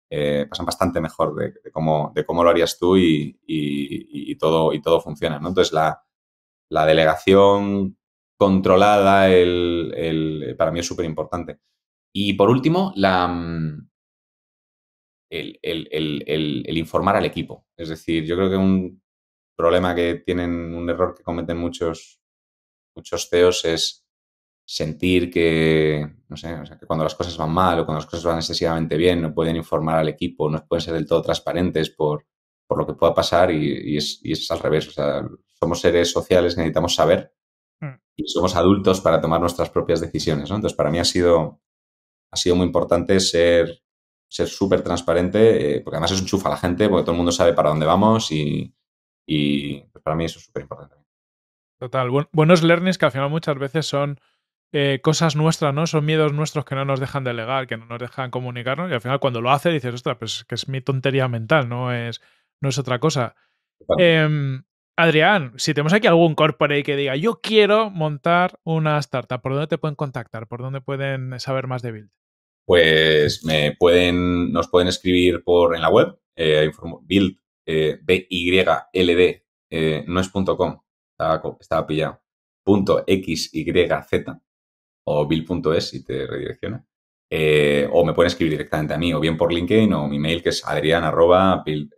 eh, pasan bastante mejor de, cómo, de cómo lo harías tú y, todo, y todo funciona, ¿no? Entonces, la, delegación controlada para mí es súper importante. Y por último, la, mm, el, informar al equipo. Es decir, yo creo que un problema que tienen, un error que cometen muchos, muchos CEOs es sentir que, no sé, que cuando las cosas van mal o cuando las cosas van excesivamente bien, no pueden informar al equipo, no pueden ser del todo transparentes por, lo que pueda pasar y, es, al revés. somos seres sociales necesitamos saber mm. y somos adultos para tomar nuestras propias decisiones. Entonces, para mí ha sido muy importante ser, ser súper transparente, eh, porque además un chufa a la gente, porque todo el mundo sabe para dónde vamos y, pues, para mí eso es súper importante. Total, buenos learnings que al final muchas veces son eh, cosas nuestras, ¿no? Son miedos nuestros que no nos dejan delegar, que no nos dejan comunicarnos y al final cuando lo hace dices, ostras, pues que es mi tontería mental, no es, no es otra cosa. Em, Adrián, si tenemos aquí algún corporate que diga, yo quiero montar una startup, ¿por dónde te pueden contactar? ¿Por dónde pueden saber más de Build? pues me pueden, nos pueden escribir por en la web, eh, build, eh, b y l eh, no es punto .com, estaba, pillado, punto .xyz o build.es si te redirecciona. Eh, o me pueden escribir directamente a mí, o bien por LinkedIn o mi mail que es adrián arroba, build,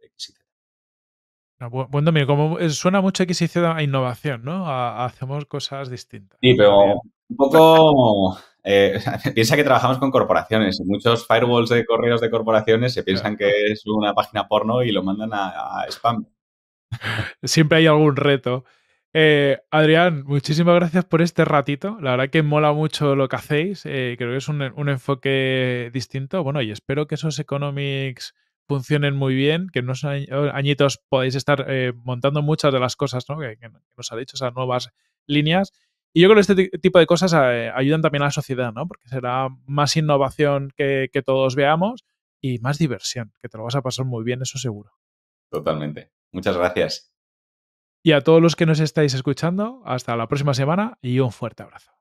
ah, bueno como suena mucho a innovación, ¿no? hacemos cosas distintas. Sí, pero un poco eh, piensa que trabajamos con corporaciones muchos firewalls de correos de corporaciones se piensan que es una página porno y lo mandan a, spam. Siempre hay algún reto. Eh, Adrián, muchísimas gracias por este ratito. La verdad que mola mucho lo que hacéis. Eh, creo que es un, enfoque distinto. Bueno, y espero que esos economics funcionen muy bien, que en unos añitos podáis estar montando muchas de las cosas que, que nos ha dicho, esas nuevas líneas y yo creo que este tipo de cosas eh, ayudan también a la sociedad, ¿no? Porque será más innovación que todos veamos y más diversión, que te lo vas a pasar muy bien, eso seguro. Totalmente. Muchas gracias. Y a todos los que nos estáis escuchando, hasta la próxima semana y un fuerte abrazo.